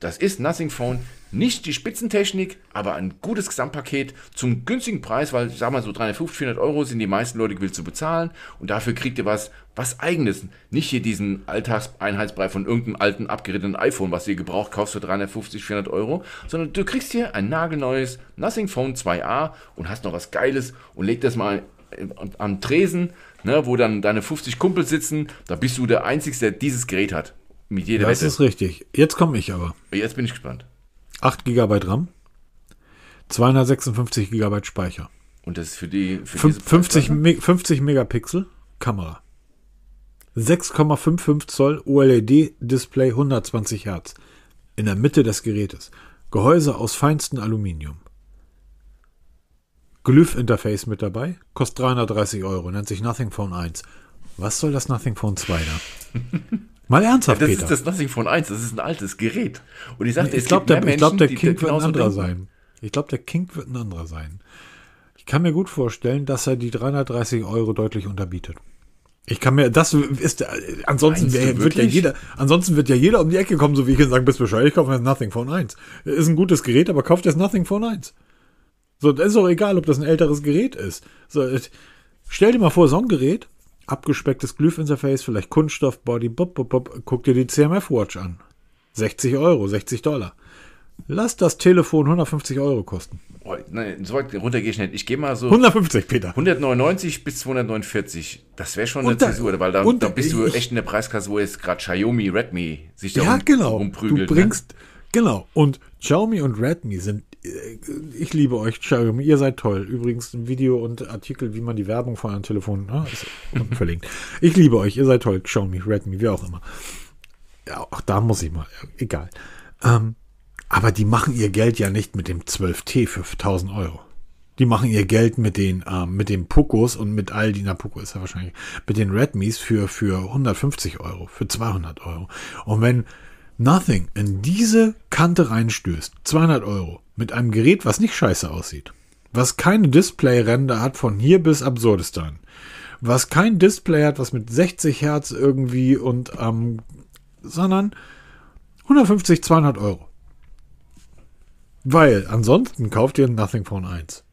das ist Nothing Phone, nicht die Spitzentechnik, aber ein gutes Gesamtpaket zum günstigen Preis, weil ich sag mal so 350, 400 Euro sind die meisten Leute gewillt zu bezahlen und dafür kriegt ihr was, was eigenes. Nicht hier diesen Alltagseinheitsbrei von irgendeinem alten abgerittenen iPhone, was ihr gebraucht kaufst für 350, 400 Euro, sondern du kriegst hier ein nagelneues Nothing Phone 2a und hast noch was Geiles und legt das mal äh, am Tresen, ne, wo dann deine 50 Kumpel sitzen, da bist du der Einzige, der dieses Gerät hat. Mit jeder das Wette. ist richtig. Jetzt komme ich aber. Jetzt bin ich gespannt. 8 GB RAM, 256 GB Speicher. Und das ist für die für 50, ne? Me 50 Megapixel Kamera. 6,55 Zoll OLED-Display 120 Hertz. In der Mitte des Gerätes. Gehäuse aus feinstem Aluminium. Glyph-Interface mit dabei. Kostet 330 Euro. Nennt sich Nothing Phone 1. Was soll das Nothing Phone 2 da? (laughs) Mal ernsthaft, ja, das Peter. Das ist das Nothing von 1, das ist ein altes Gerät. Und ich sagte, ich glaube, der, ich glaub, der King wird ein anderer sein. Ich glaube, der King wird ein anderer sein. Ich kann mir gut vorstellen, dass er die 330 Euro deutlich unterbietet. Ich kann mir, das ist, ansonsten wär, wird ja jeder, ansonsten wird ja jeder um die Ecke kommen, so wie ich und sagen, bist bescheuert, ich kaufe mir das Nothing Phone 1. Ist ein gutes Gerät, aber kauft das Nothing Phone 1. So, das ist auch egal, ob das ein älteres Gerät ist. So, äh, stell dir mal vor, so ein Gerät abgespecktes Glyph-Interface, vielleicht Kunststoff, Body, bup, bup, bup. guck dir die CMF-Watch an. 60 Euro, 60 Dollar. Lass das Telefon 150 Euro kosten. Oh, nein, so weit runter gehe ich nicht. Ich gehe mal so. 150, Peter. 199 bis 249. Das wäre schon eine Zäsur, weil da, da bist ich, du echt in der Preiskasse, wo jetzt gerade Xiaomi, Redmi sich da ja, genau. rumprügelt. Du ne? bringst, ne? genau. Und Xiaomi und Redmi sind äh, ich liebe euch, Cherubim. Ihr seid toll. Übrigens ein Video und Artikel, wie man die Werbung von einem Telefon ne, ist unten verlinkt. Ich liebe euch. Ihr seid toll. Xiaomi, Redmi, wie auch immer. Ja, auch da muss ich mal. Äh, egal. Ähm, aber die machen ihr Geld ja nicht mit dem 12T für 1000 Euro. Die machen ihr Geld mit den, äh, mit den Pokos und mit all die, na Poco ist ja wahrscheinlich, mit den Redmis für, für 150 Euro, für 200 Euro. Und wenn Nothing in diese Kante reinstößt, 200 Euro, mit einem Gerät, was nicht scheiße aussieht. Was keine Display-Ränder hat von hier bis Absurdistan. Was kein Display hat, was mit 60 Hertz irgendwie und ähm, sondern 150, 200 Euro. Weil ansonsten kauft ihr ein Nothing Phone 1.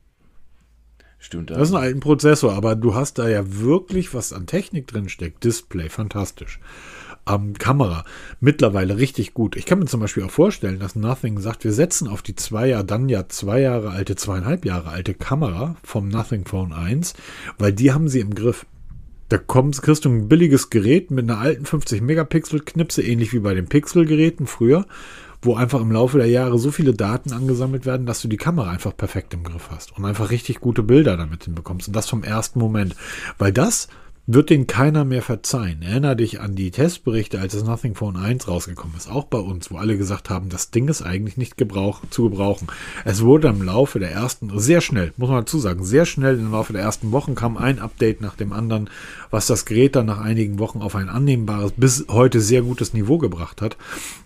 Stimmt. Das ist ein alten Prozessor, aber du hast da ja wirklich was an Technik drin steckt. Display, fantastisch am Kamera. Mittlerweile richtig gut. Ich kann mir zum Beispiel auch vorstellen, dass Nothing sagt, wir setzen auf die zwei Jahre, dann ja zwei Jahre alte, zweieinhalb Jahre alte Kamera vom Nothing Phone 1, weil die haben sie im Griff. Da kommst, kriegst du ein billiges Gerät mit einer alten 50-Megapixel-Knipse, ähnlich wie bei den Pixel-Geräten früher, wo einfach im Laufe der Jahre so viele Daten angesammelt werden, dass du die Kamera einfach perfekt im Griff hast und einfach richtig gute Bilder damit hinbekommst. Und das vom ersten Moment. Weil das wird den keiner mehr verzeihen. Erinnere dich an die Testberichte, als das Nothing Phone 1 rausgekommen ist, auch bei uns, wo alle gesagt haben, das Ding ist eigentlich nicht gebrauch, zu gebrauchen. Es wurde im Laufe der ersten, sehr schnell, muss man dazu sagen, sehr schnell im Laufe der ersten Wochen kam ein Update nach dem anderen, was das Gerät dann nach einigen Wochen auf ein annehmbares, bis heute sehr gutes Niveau gebracht hat.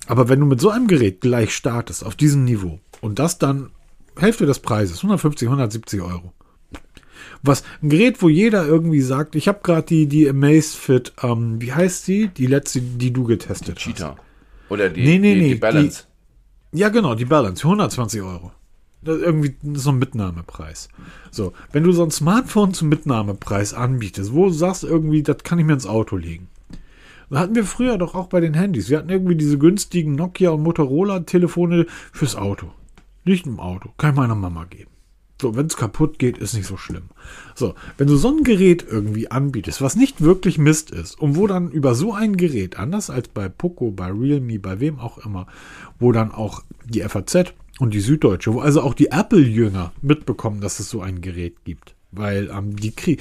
Aber wenn du mit so einem Gerät gleich startest, auf diesem Niveau, und das dann Hälfte des Preises, 150, 170 Euro, was ein Gerät, wo jeder irgendwie sagt, ich habe gerade die, die Amazfit, ähm, wie heißt die? Die letzte, die du getestet die Cheetah. hast. Oder die, nee, nee, die, die Balance. Die, ja, genau, die Balance, 120 Euro. Das irgendwie so ein Mitnahmepreis. So, wenn du so ein Smartphone zum Mitnahmepreis anbietest, wo du sagst irgendwie, das kann ich mir ins Auto legen. Das hatten wir früher doch auch bei den Handys. Wir hatten irgendwie diese günstigen Nokia und Motorola-Telefone fürs Auto. Nicht im Auto. Kann ich meiner Mama geben. So, wenn es kaputt geht, ist nicht so schlimm. So, wenn du so ein Gerät irgendwie anbietest, was nicht wirklich Mist ist, und wo dann über so ein Gerät, anders als bei Poco, bei Realme, bei wem auch immer, wo dann auch die FAZ und die Süddeutsche, wo also auch die Apple-Jünger mitbekommen, dass es so ein Gerät gibt. Weil ähm, die kriegen.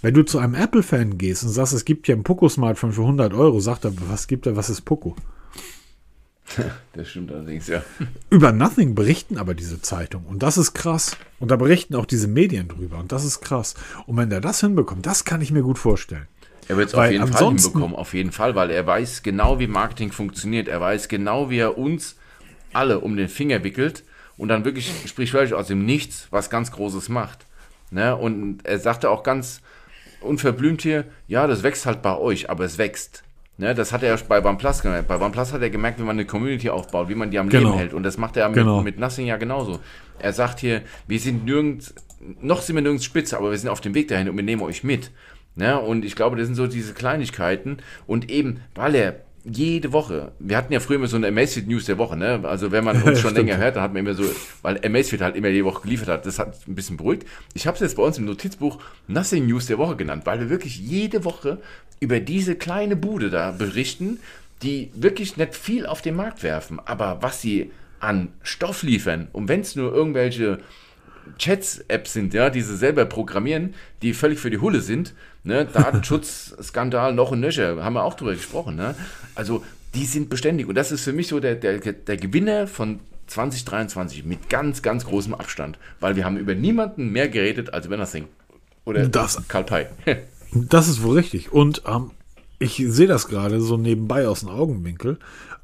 Wenn du zu einem Apple-Fan gehst und sagst, es gibt hier ein Poco-Smartphone für 100 Euro, sagt er, was gibt er, was ist Poco? (laughs) Das stimmt allerdings, ja. Über Nothing berichten aber diese Zeitungen und das ist krass. Und da berichten auch diese Medien drüber und das ist krass. Und wenn der das hinbekommt, das kann ich mir gut vorstellen. Er wird es auf jeden Fall hinbekommen, auf jeden Fall, weil er weiß genau, wie Marketing funktioniert. Er weiß genau, wie er uns alle um den Finger wickelt und dann wirklich sprichwörtlich aus dem Nichts was ganz Großes macht. Ne? Und er sagte auch ganz unverblümt hier, ja, das wächst halt bei euch, aber es wächst. Ne, das hat er ja bei OnePlus gemerkt. Bei OnePlus hat er gemerkt, wie man eine Community aufbaut, wie man die am genau. Leben hält. Und das macht er mit, genau. mit Nothing ja genauso. Er sagt hier, wir sind nirgends, noch sind wir nirgends spitze, aber wir sind auf dem Weg dahin und wir nehmen euch mit. Ne? Und ich glaube, das sind so diese Kleinigkeiten. Und eben, weil er jede Woche. Wir hatten ja früher immer so eine Amazfit News der Woche, ne? Also wenn man uns (laughs) schon länger hört, dann hat man immer so, weil Amazfit halt immer jede Woche geliefert hat, das hat ein bisschen beruhigt. Ich habe es jetzt bei uns im Notizbuch Nothing News der Woche genannt, weil wir wirklich jede Woche über diese kleine Bude da berichten, die wirklich nicht viel auf den Markt werfen, aber was sie an Stoff liefern und wenn es nur irgendwelche Chats-Apps sind, ja, diese selber programmieren, die völlig für die Hulle sind. Ne? Datenschutzskandal noch und nöcher, haben wir auch drüber gesprochen. Ne? Also die sind beständig und das ist für mich so der, der, der Gewinner von 2023 mit ganz, ganz großem Abstand, weil wir haben über niemanden mehr geredet als über Nothing oder das, Kaltai. das ist wohl richtig und ähm, ich sehe das gerade so nebenbei aus dem Augenwinkel.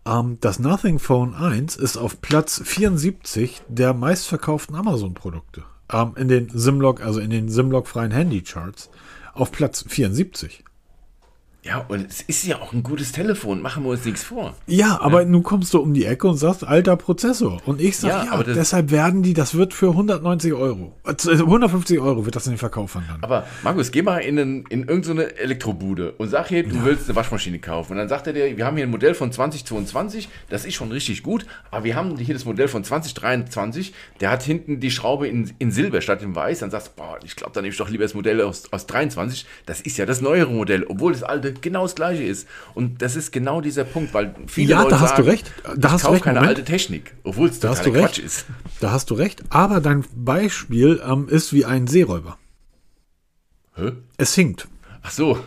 Ähm, das Nothing Phone 1 ist auf Platz 74 der meistverkauften Amazon-Produkte. Ähm, in den Simlog, also in den Simlog-freien Handy-Charts auf Platz 74. Ja, und es ist ja auch ein gutes Telefon, machen wir uns nichts vor. Ja, aber ja. nun kommst du um die Ecke und sagst, alter Prozessor. Und ich sage, ja, ja deshalb werden die, das wird für 190 Euro, also 150 Euro wird das in den Verkauf wandern. Aber Markus, geh mal in, in irgendeine Elektrobude und sag hier, du ja. willst eine Waschmaschine kaufen. Und dann sagt er dir, wir haben hier ein Modell von 2022, das ist schon richtig gut, aber wir haben hier das Modell von 2023, der hat hinten die Schraube in, in Silber statt in Weiß. Dann sagst du, boah, ich glaube, dann nehme ich doch lieber das Modell aus, aus 23. Das ist ja das neuere Modell, obwohl das alte genau das Gleiche ist. Und das ist genau dieser Punkt, weil viele ja, Leute da hast sagen, du recht. Da hast du recht. keine Moment. alte Technik, obwohl es total Quatsch ist. Da hast du recht. Aber dein Beispiel ähm, ist wie ein Seeräuber. Hä? Es hinkt. Ach so.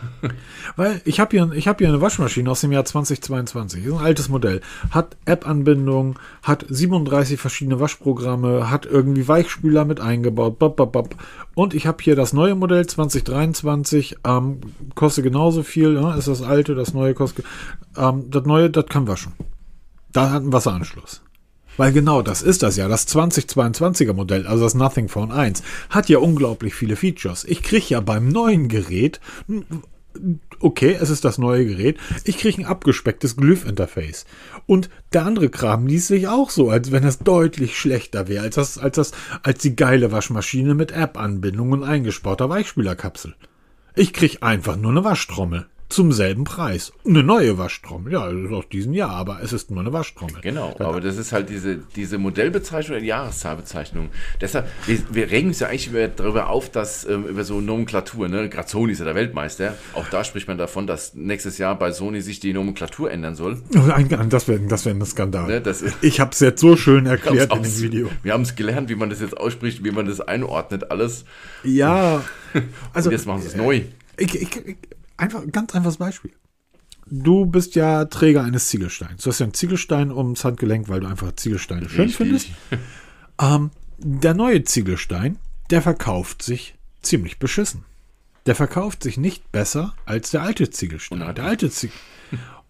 Weil ich habe hier, ich hab hier eine Waschmaschine aus dem Jahr 2022. Ist ein altes Modell. Hat App-Anbindung, hat 37 verschiedene Waschprogramme, hat irgendwie Weichspüler mit eingebaut. Bop, bop, bop. Und ich habe hier das neue Modell 2023. Ähm, kostet genauso viel. Ne? Ist das alte, das neue kostet. Ähm, das neue, das kann waschen. Da hat ein Wasseranschluss. Weil genau das ist das ja. Das 2022er Modell, also das Nothing Phone 1, hat ja unglaublich viele Features. Ich kriege ja beim neuen Gerät okay, es ist das neue Gerät, ich kriege ein abgespecktes Glyph-Interface. Und der andere Kram ließ sich auch so, als wenn es deutlich schlechter wäre, als, das, als, das, als die geile Waschmaschine mit App-Anbindung und eingesporter Weichspülerkapsel. Ich kriege einfach nur eine Waschtrommel zum selben Preis. Eine neue Waschtrommel. Ja, aus diesem Jahr, aber es ist nur eine Waschtrommel. Genau, Dann, aber das ist halt diese, diese Modellbezeichnung oder die Jahreszahlbezeichnung. Deshalb, wir, wir regen uns ja eigentlich darüber auf, dass ähm, über so Nomenklatur, ne? Gerade Sony ist ja der Weltmeister. Auch da spricht man davon, dass nächstes Jahr bei Sony sich die Nomenklatur ändern soll. Also das wäre das wär ein Skandal. Ne, das ich habe es jetzt so schön erklärt in dem Video. Wir haben es gelernt, wie man das jetzt ausspricht, wie man das einordnet, alles. Ja. (laughs) Also, Und jetzt machen sie es äh, neu. Ich, ich, ich, Einfach, ganz einfaches Beispiel. Du bist ja Träger eines Ziegelsteins. Du hast ja einen Ziegelstein ums Handgelenk, weil du einfach Ziegelsteine schön Richtig. findest. Ähm, der neue Ziegelstein, der verkauft sich ziemlich beschissen. Der verkauft sich nicht besser als der alte Ziegelstein. Der alte Ziegel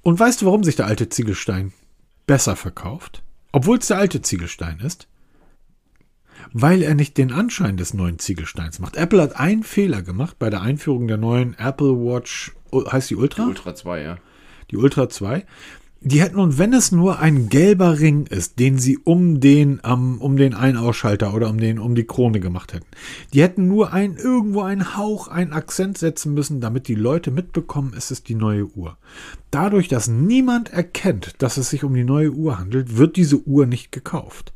Und weißt du, warum sich der alte Ziegelstein besser verkauft? Obwohl es der alte Ziegelstein ist weil er nicht den Anschein des neuen Ziegelsteins macht. Apple hat einen Fehler gemacht bei der Einführung der neuen Apple Watch, heißt die Ultra? Die Ultra 2, ja. Die Ultra 2. Die hätten, und wenn es nur ein gelber Ring ist, den sie um den, um, um den Ein-Ausschalter oder um, den, um die Krone gemacht hätten, die hätten nur ein, irgendwo einen Hauch, einen Akzent setzen müssen, damit die Leute mitbekommen, es ist die neue Uhr. Dadurch, dass niemand erkennt, dass es sich um die neue Uhr handelt, wird diese Uhr nicht gekauft.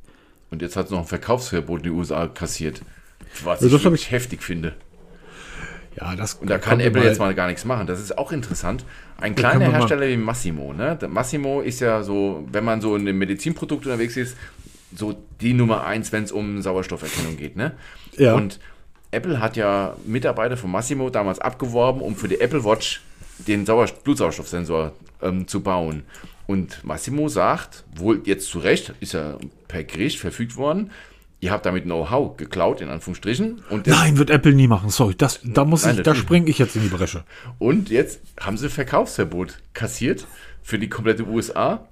Und jetzt hat es noch ein Verkaufsverbot in den USA kassiert. Was also, ich, ich heftig finde. Ja, das Und da kann Apple jetzt mal gar nichts machen. Das ist auch interessant. Ein kleiner Hersteller wie Massimo, ne? Massimo ist ja so, wenn man so in dem Medizinprodukt unterwegs ist, so die Nummer eins, wenn es um Sauerstofferkennung geht, ne? Ja. Und Apple hat ja Mitarbeiter von Massimo damals abgeworben, um für die Apple Watch den Sauerst Blutsauerstoffsensor ähm, zu bauen. Und Massimo sagt, wohl jetzt zu Recht, ist ja per Gericht verfügt worden, ihr habt damit Know-how geklaut, in Anführungsstrichen. Und nein, wird Apple nie machen. Sorry, das, da muss nein, ich, da springe ich jetzt in die Bresche. Und jetzt haben sie Verkaufsverbot kassiert für die komplette USA,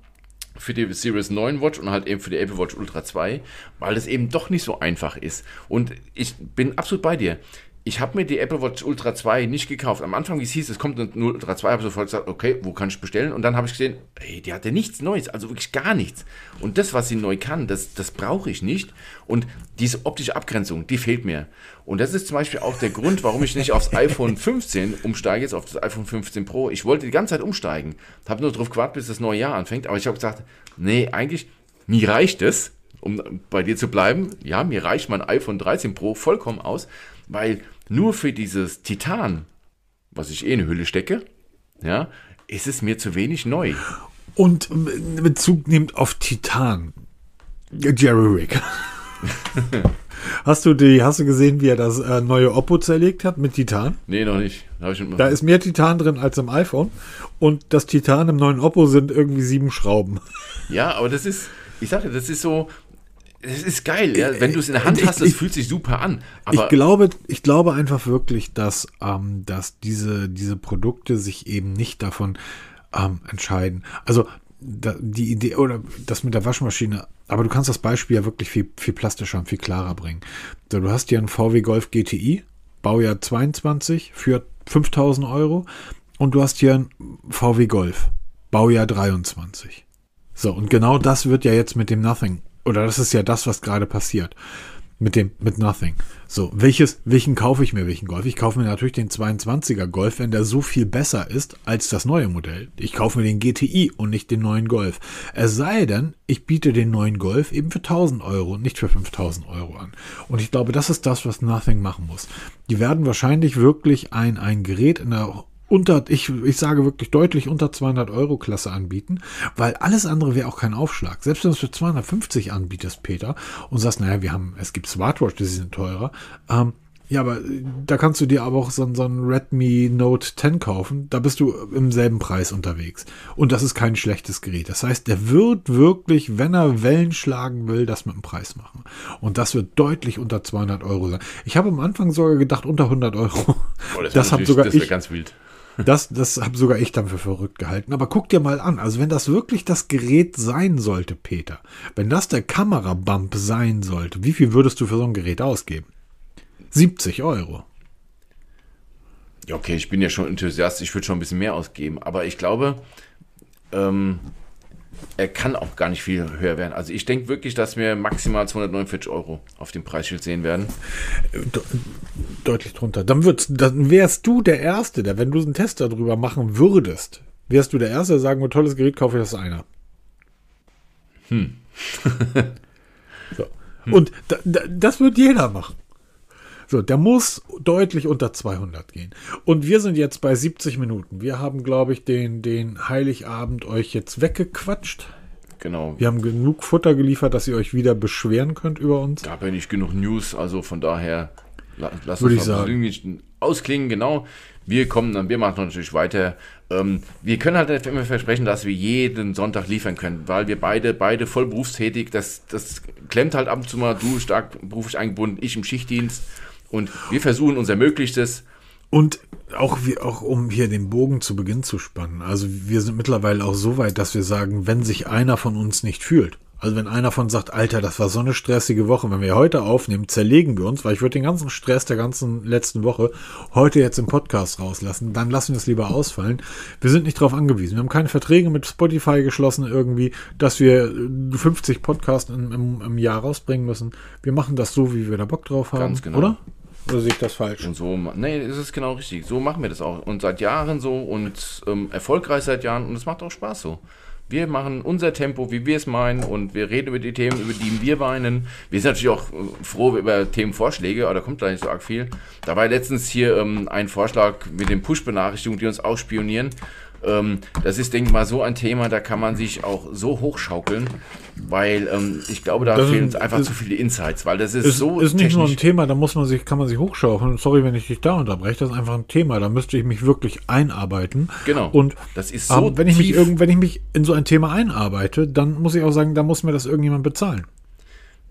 für die Series 9 Watch und halt eben für die Apple Watch Ultra 2, weil es eben doch nicht so einfach ist. Und ich bin absolut bei dir ich habe mir die Apple Watch Ultra 2 nicht gekauft. Am Anfang, wie es hieß, es kommt eine Ultra 2, habe ich sofort gesagt, okay, wo kann ich bestellen? Und dann habe ich gesehen, hey, die hatte nichts Neues, also wirklich gar nichts. Und das, was sie neu kann, das, das brauche ich nicht. Und diese optische Abgrenzung, die fehlt mir. Und das ist zum Beispiel auch der Grund, warum ich nicht aufs (laughs) iPhone 15 umsteige, jetzt auf das iPhone 15 Pro. Ich wollte die ganze Zeit umsteigen, habe nur darauf gewartet, bis das neue Jahr anfängt. Aber ich habe gesagt, nee, eigentlich, mir reicht es, um bei dir zu bleiben. Ja, mir reicht mein iPhone 13 Pro vollkommen aus. Weil nur für dieses Titan, was ich eh in Hülle stecke, ja, ist es mir zu wenig neu. Und Bezug nimmt auf Titan. Jerry Rick. (laughs) hast du die, hast du gesehen, wie er das äh, neue Oppo zerlegt hat mit Titan? Nee, noch nicht. nicht da ist mehr Titan drin als im iPhone. Und das Titan im neuen Oppo sind irgendwie sieben Schrauben. Ja, aber das ist, ich sagte, das ist so, es ist geil, ja? Äh, wenn du es in der Hand hast, das fühlt sich super an. ich, glaube, ich glaube einfach wirklich, dass, ähm, dass diese, diese Produkte sich eben nicht davon ähm, entscheiden. Also da, die Idee, oder das mit der Waschmaschine, aber du kannst das Beispiel ja wirklich viel, viel plastischer und viel klarer bringen. So, du hast hier einen VW Golf GTI, Baujahr 22, für 5000 Euro und du hast hier einen VW Golf, Baujahr 23. So, und genau das wird ja jetzt mit dem Nothing oder das ist ja das, was gerade passiert. Mit dem, mit Nothing. So, welches, welchen kaufe ich mir, welchen Golf? Ich kaufe mir natürlich den 22er Golf, wenn der so viel besser ist als das neue Modell. Ich kaufe mir den GTI und nicht den neuen Golf. Es sei denn, ich biete den neuen Golf eben für 1000 Euro und nicht für 5000 Euro an. Und ich glaube, das ist das, was Nothing machen muss. Die werden wahrscheinlich wirklich ein, ein Gerät in der unter, ich, ich sage wirklich deutlich unter 200 Euro Klasse anbieten, weil alles andere wäre auch kein Aufschlag. Selbst wenn du es für 250 anbietest, Peter, und sagst, naja, wir haben, es gibt Smartwatch, die sind teurer, ähm, ja, aber äh, da kannst du dir aber auch so, so ein Redmi Note 10 kaufen. Da bist du im selben Preis unterwegs. Und das ist kein schlechtes Gerät. Das heißt, der wird wirklich, wenn er Wellen schlagen will, das mit dem Preis machen. Und das wird deutlich unter 200 Euro sein. Ich habe am Anfang sogar gedacht, unter 100 Euro. Oh, das, das habe sogar das wäre ganz wild. Das, das habe sogar ich dann für verrückt gehalten. Aber guck dir mal an, also wenn das wirklich das Gerät sein sollte, Peter, wenn das der Kamerabump sein sollte, wie viel würdest du für so ein Gerät ausgeben? 70 Euro. Ja, okay, ich bin ja schon enthusiastisch, ich würde schon ein bisschen mehr ausgeben, aber ich glaube, ähm, er kann auch gar nicht viel höher werden. Also ich denke wirklich, dass wir maximal 249 Euro auf dem Preisschild sehen werden. Äh, de deutlich drunter. Dann, dann, wärst du der Erste, der, wenn du einen Test darüber machen würdest, wärst du der Erste, der sagen würde, tolles Gerät, kaufe ich das einer. Hm. (laughs) so. hm. Und da, da, das wird jeder machen. So, der muss deutlich unter 200 gehen. Und wir sind jetzt bei 70 Minuten. Wir haben, glaube ich, den, den Heiligabend euch jetzt weggequatscht. Genau. Wir haben genug Futter geliefert, dass ihr euch wieder beschweren könnt über uns. Gab ja nicht genug News, also von daher lasst uns irgendwie ausklingen, genau. Wir kommen dann, wir machen natürlich weiter. Ähm, wir können halt immer versprechen, dass wir jeden Sonntag liefern können, weil wir beide, beide voll berufstätig, das, das klemmt halt ab und zu mal, du stark beruflich eingebunden, ich im Schichtdienst und wir versuchen unser Möglichstes. Und auch, wie, auch um hier den Bogen zu Beginn zu spannen. Also wir sind mittlerweile auch so weit, dass wir sagen, wenn sich einer von uns nicht fühlt, also wenn einer von uns sagt, Alter, das war so eine stressige Woche, wenn wir heute aufnehmen, zerlegen wir uns, weil ich würde den ganzen Stress der ganzen letzten Woche heute jetzt im Podcast rauslassen, dann lassen wir es lieber ausfallen. Wir sind nicht darauf angewiesen. Wir haben keine Verträge mit Spotify geschlossen irgendwie, dass wir 50 äh, Podcasts im, im, im Jahr rausbringen müssen. Wir machen das so, wie wir da Bock drauf haben, Ganz genau. oder? Oder sehe ich das falsch? Und so, nee, das ist genau richtig. So machen wir das auch. Und seit Jahren so und ähm, erfolgreich seit Jahren. Und es macht auch Spaß so. Wir machen unser Tempo, wie wir es meinen, und wir reden über die Themen, über die wir weinen. Wir sind natürlich auch äh, froh über Themenvorschläge, aber da kommt da nicht so arg viel. Da war letztens hier ähm, ein Vorschlag mit den Push-Benachrichtigungen, die uns ausspionieren. Ähm, das ist, denke ich mal, so ein Thema, da kann man sich auch so hochschaukeln, weil ähm, ich glaube, da fehlen ist, einfach ist, zu viele Insights, weil das ist, ist so. Ist nicht nur ein Thema, da muss man sich, kann man sich hochschaukeln. Sorry, wenn ich dich da unterbreche, das ist einfach ein Thema, da müsste ich mich wirklich einarbeiten. Genau. Und das ist ähm, so. Ähm, wenn ich mich irgend, wenn ich mich in so ein Thema einarbeite, dann muss ich auch sagen, da muss mir das irgendjemand bezahlen.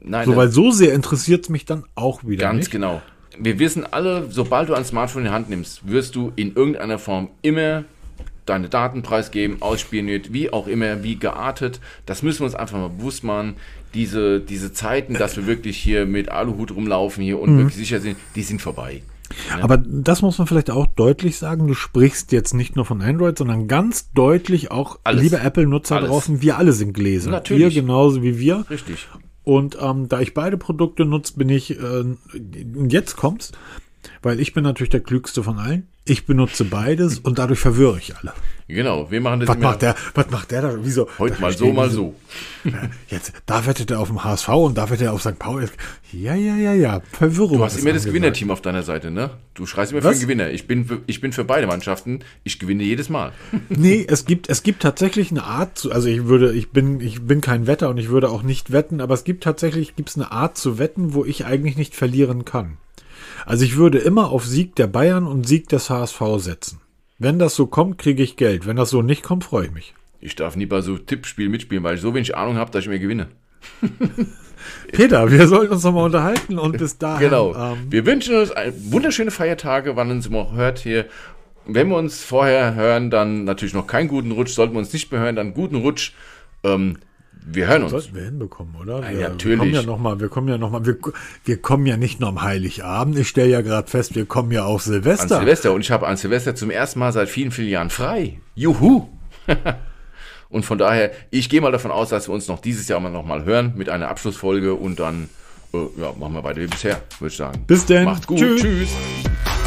Nein. So, weil so sehr interessiert es mich dann auch wieder. Ganz nicht. genau. Wir wissen alle, sobald du ein Smartphone in die Hand nimmst, wirst du in irgendeiner Form immer deine Daten preisgeben, ausspioniert, wie auch immer, wie geartet. Das müssen wir uns einfach mal bewusst machen. Diese, diese Zeiten, dass wir wirklich hier mit Aluhut rumlaufen hier und mhm. wirklich sicher sind, die sind vorbei. Ja. Aber das muss man vielleicht auch deutlich sagen. Du sprichst jetzt nicht nur von Android, sondern ganz deutlich auch, alles. liebe Apple-Nutzer draußen, wir alle sind Gläser. Natürlich. Wir genauso wie wir. Richtig. Und ähm, da ich beide Produkte nutze, bin ich, äh, jetzt kommst, weil ich bin natürlich der Klügste von allen. Ich benutze beides und dadurch verwirre ich alle. Genau, wir machen das was macht der, Was macht der da? Wieso? Heute da mal so, mal so. Jetzt, da wettet er auf dem HSV und da wettet er auf St. Pauli. Ja, ja, ja, ja. Verwirrung. Du hast immer das Gewinnerteam auf deiner Seite, ne? Du schreist immer was? für den Gewinner. Ich bin, für, ich bin für beide Mannschaften. Ich gewinne jedes Mal. (laughs) Nee, es gibt, es gibt tatsächlich eine Art zu, also ich würde, ich bin, ich bin kein Wetter und ich würde auch nicht wetten, aber es gibt tatsächlich, gibt eine Art zu wetten, wo ich eigentlich nicht verlieren kann. Also ich würde immer auf Sieg der Bayern und Sieg des HSV setzen. Wenn das so kommt, kriege ich Geld. Wenn das so nicht kommt, freue ich mich. Ich darf nie bei so Tippspielen mitspielen, weil ich so wenig Ahnung habe, dass ich mir gewinne. (laughs) Peter, wir sollten uns nochmal unterhalten und bis dahin. Genau. Ähm, wir wünschen uns wunderschöne Feiertage, wann uns immer hört hier. Wenn wir uns vorher hören, dann natürlich noch keinen guten Rutsch. Sollten wir uns nicht mehr hören, dann guten Rutsch. Ähm, wir hören uns. Das sollten wir hinbekommen, oder? Wir, ja, natürlich. Wir kommen ja nochmal, wir kommen ja nochmal, wir, wir kommen ja nicht nur am Heiligabend. Ich stelle ja gerade fest, wir kommen ja auch Silvester. An Silvester und ich habe an Silvester zum ersten Mal seit vielen, vielen Jahren frei. Juhu! (laughs) und von daher, ich gehe mal davon aus, dass wir uns noch dieses Jahr mal nochmal hören mit einer Abschlussfolge und dann äh, ja, machen wir weiter wie bisher, würde ich sagen. Bis denn. Macht's gut. Tschüss. Tschüss.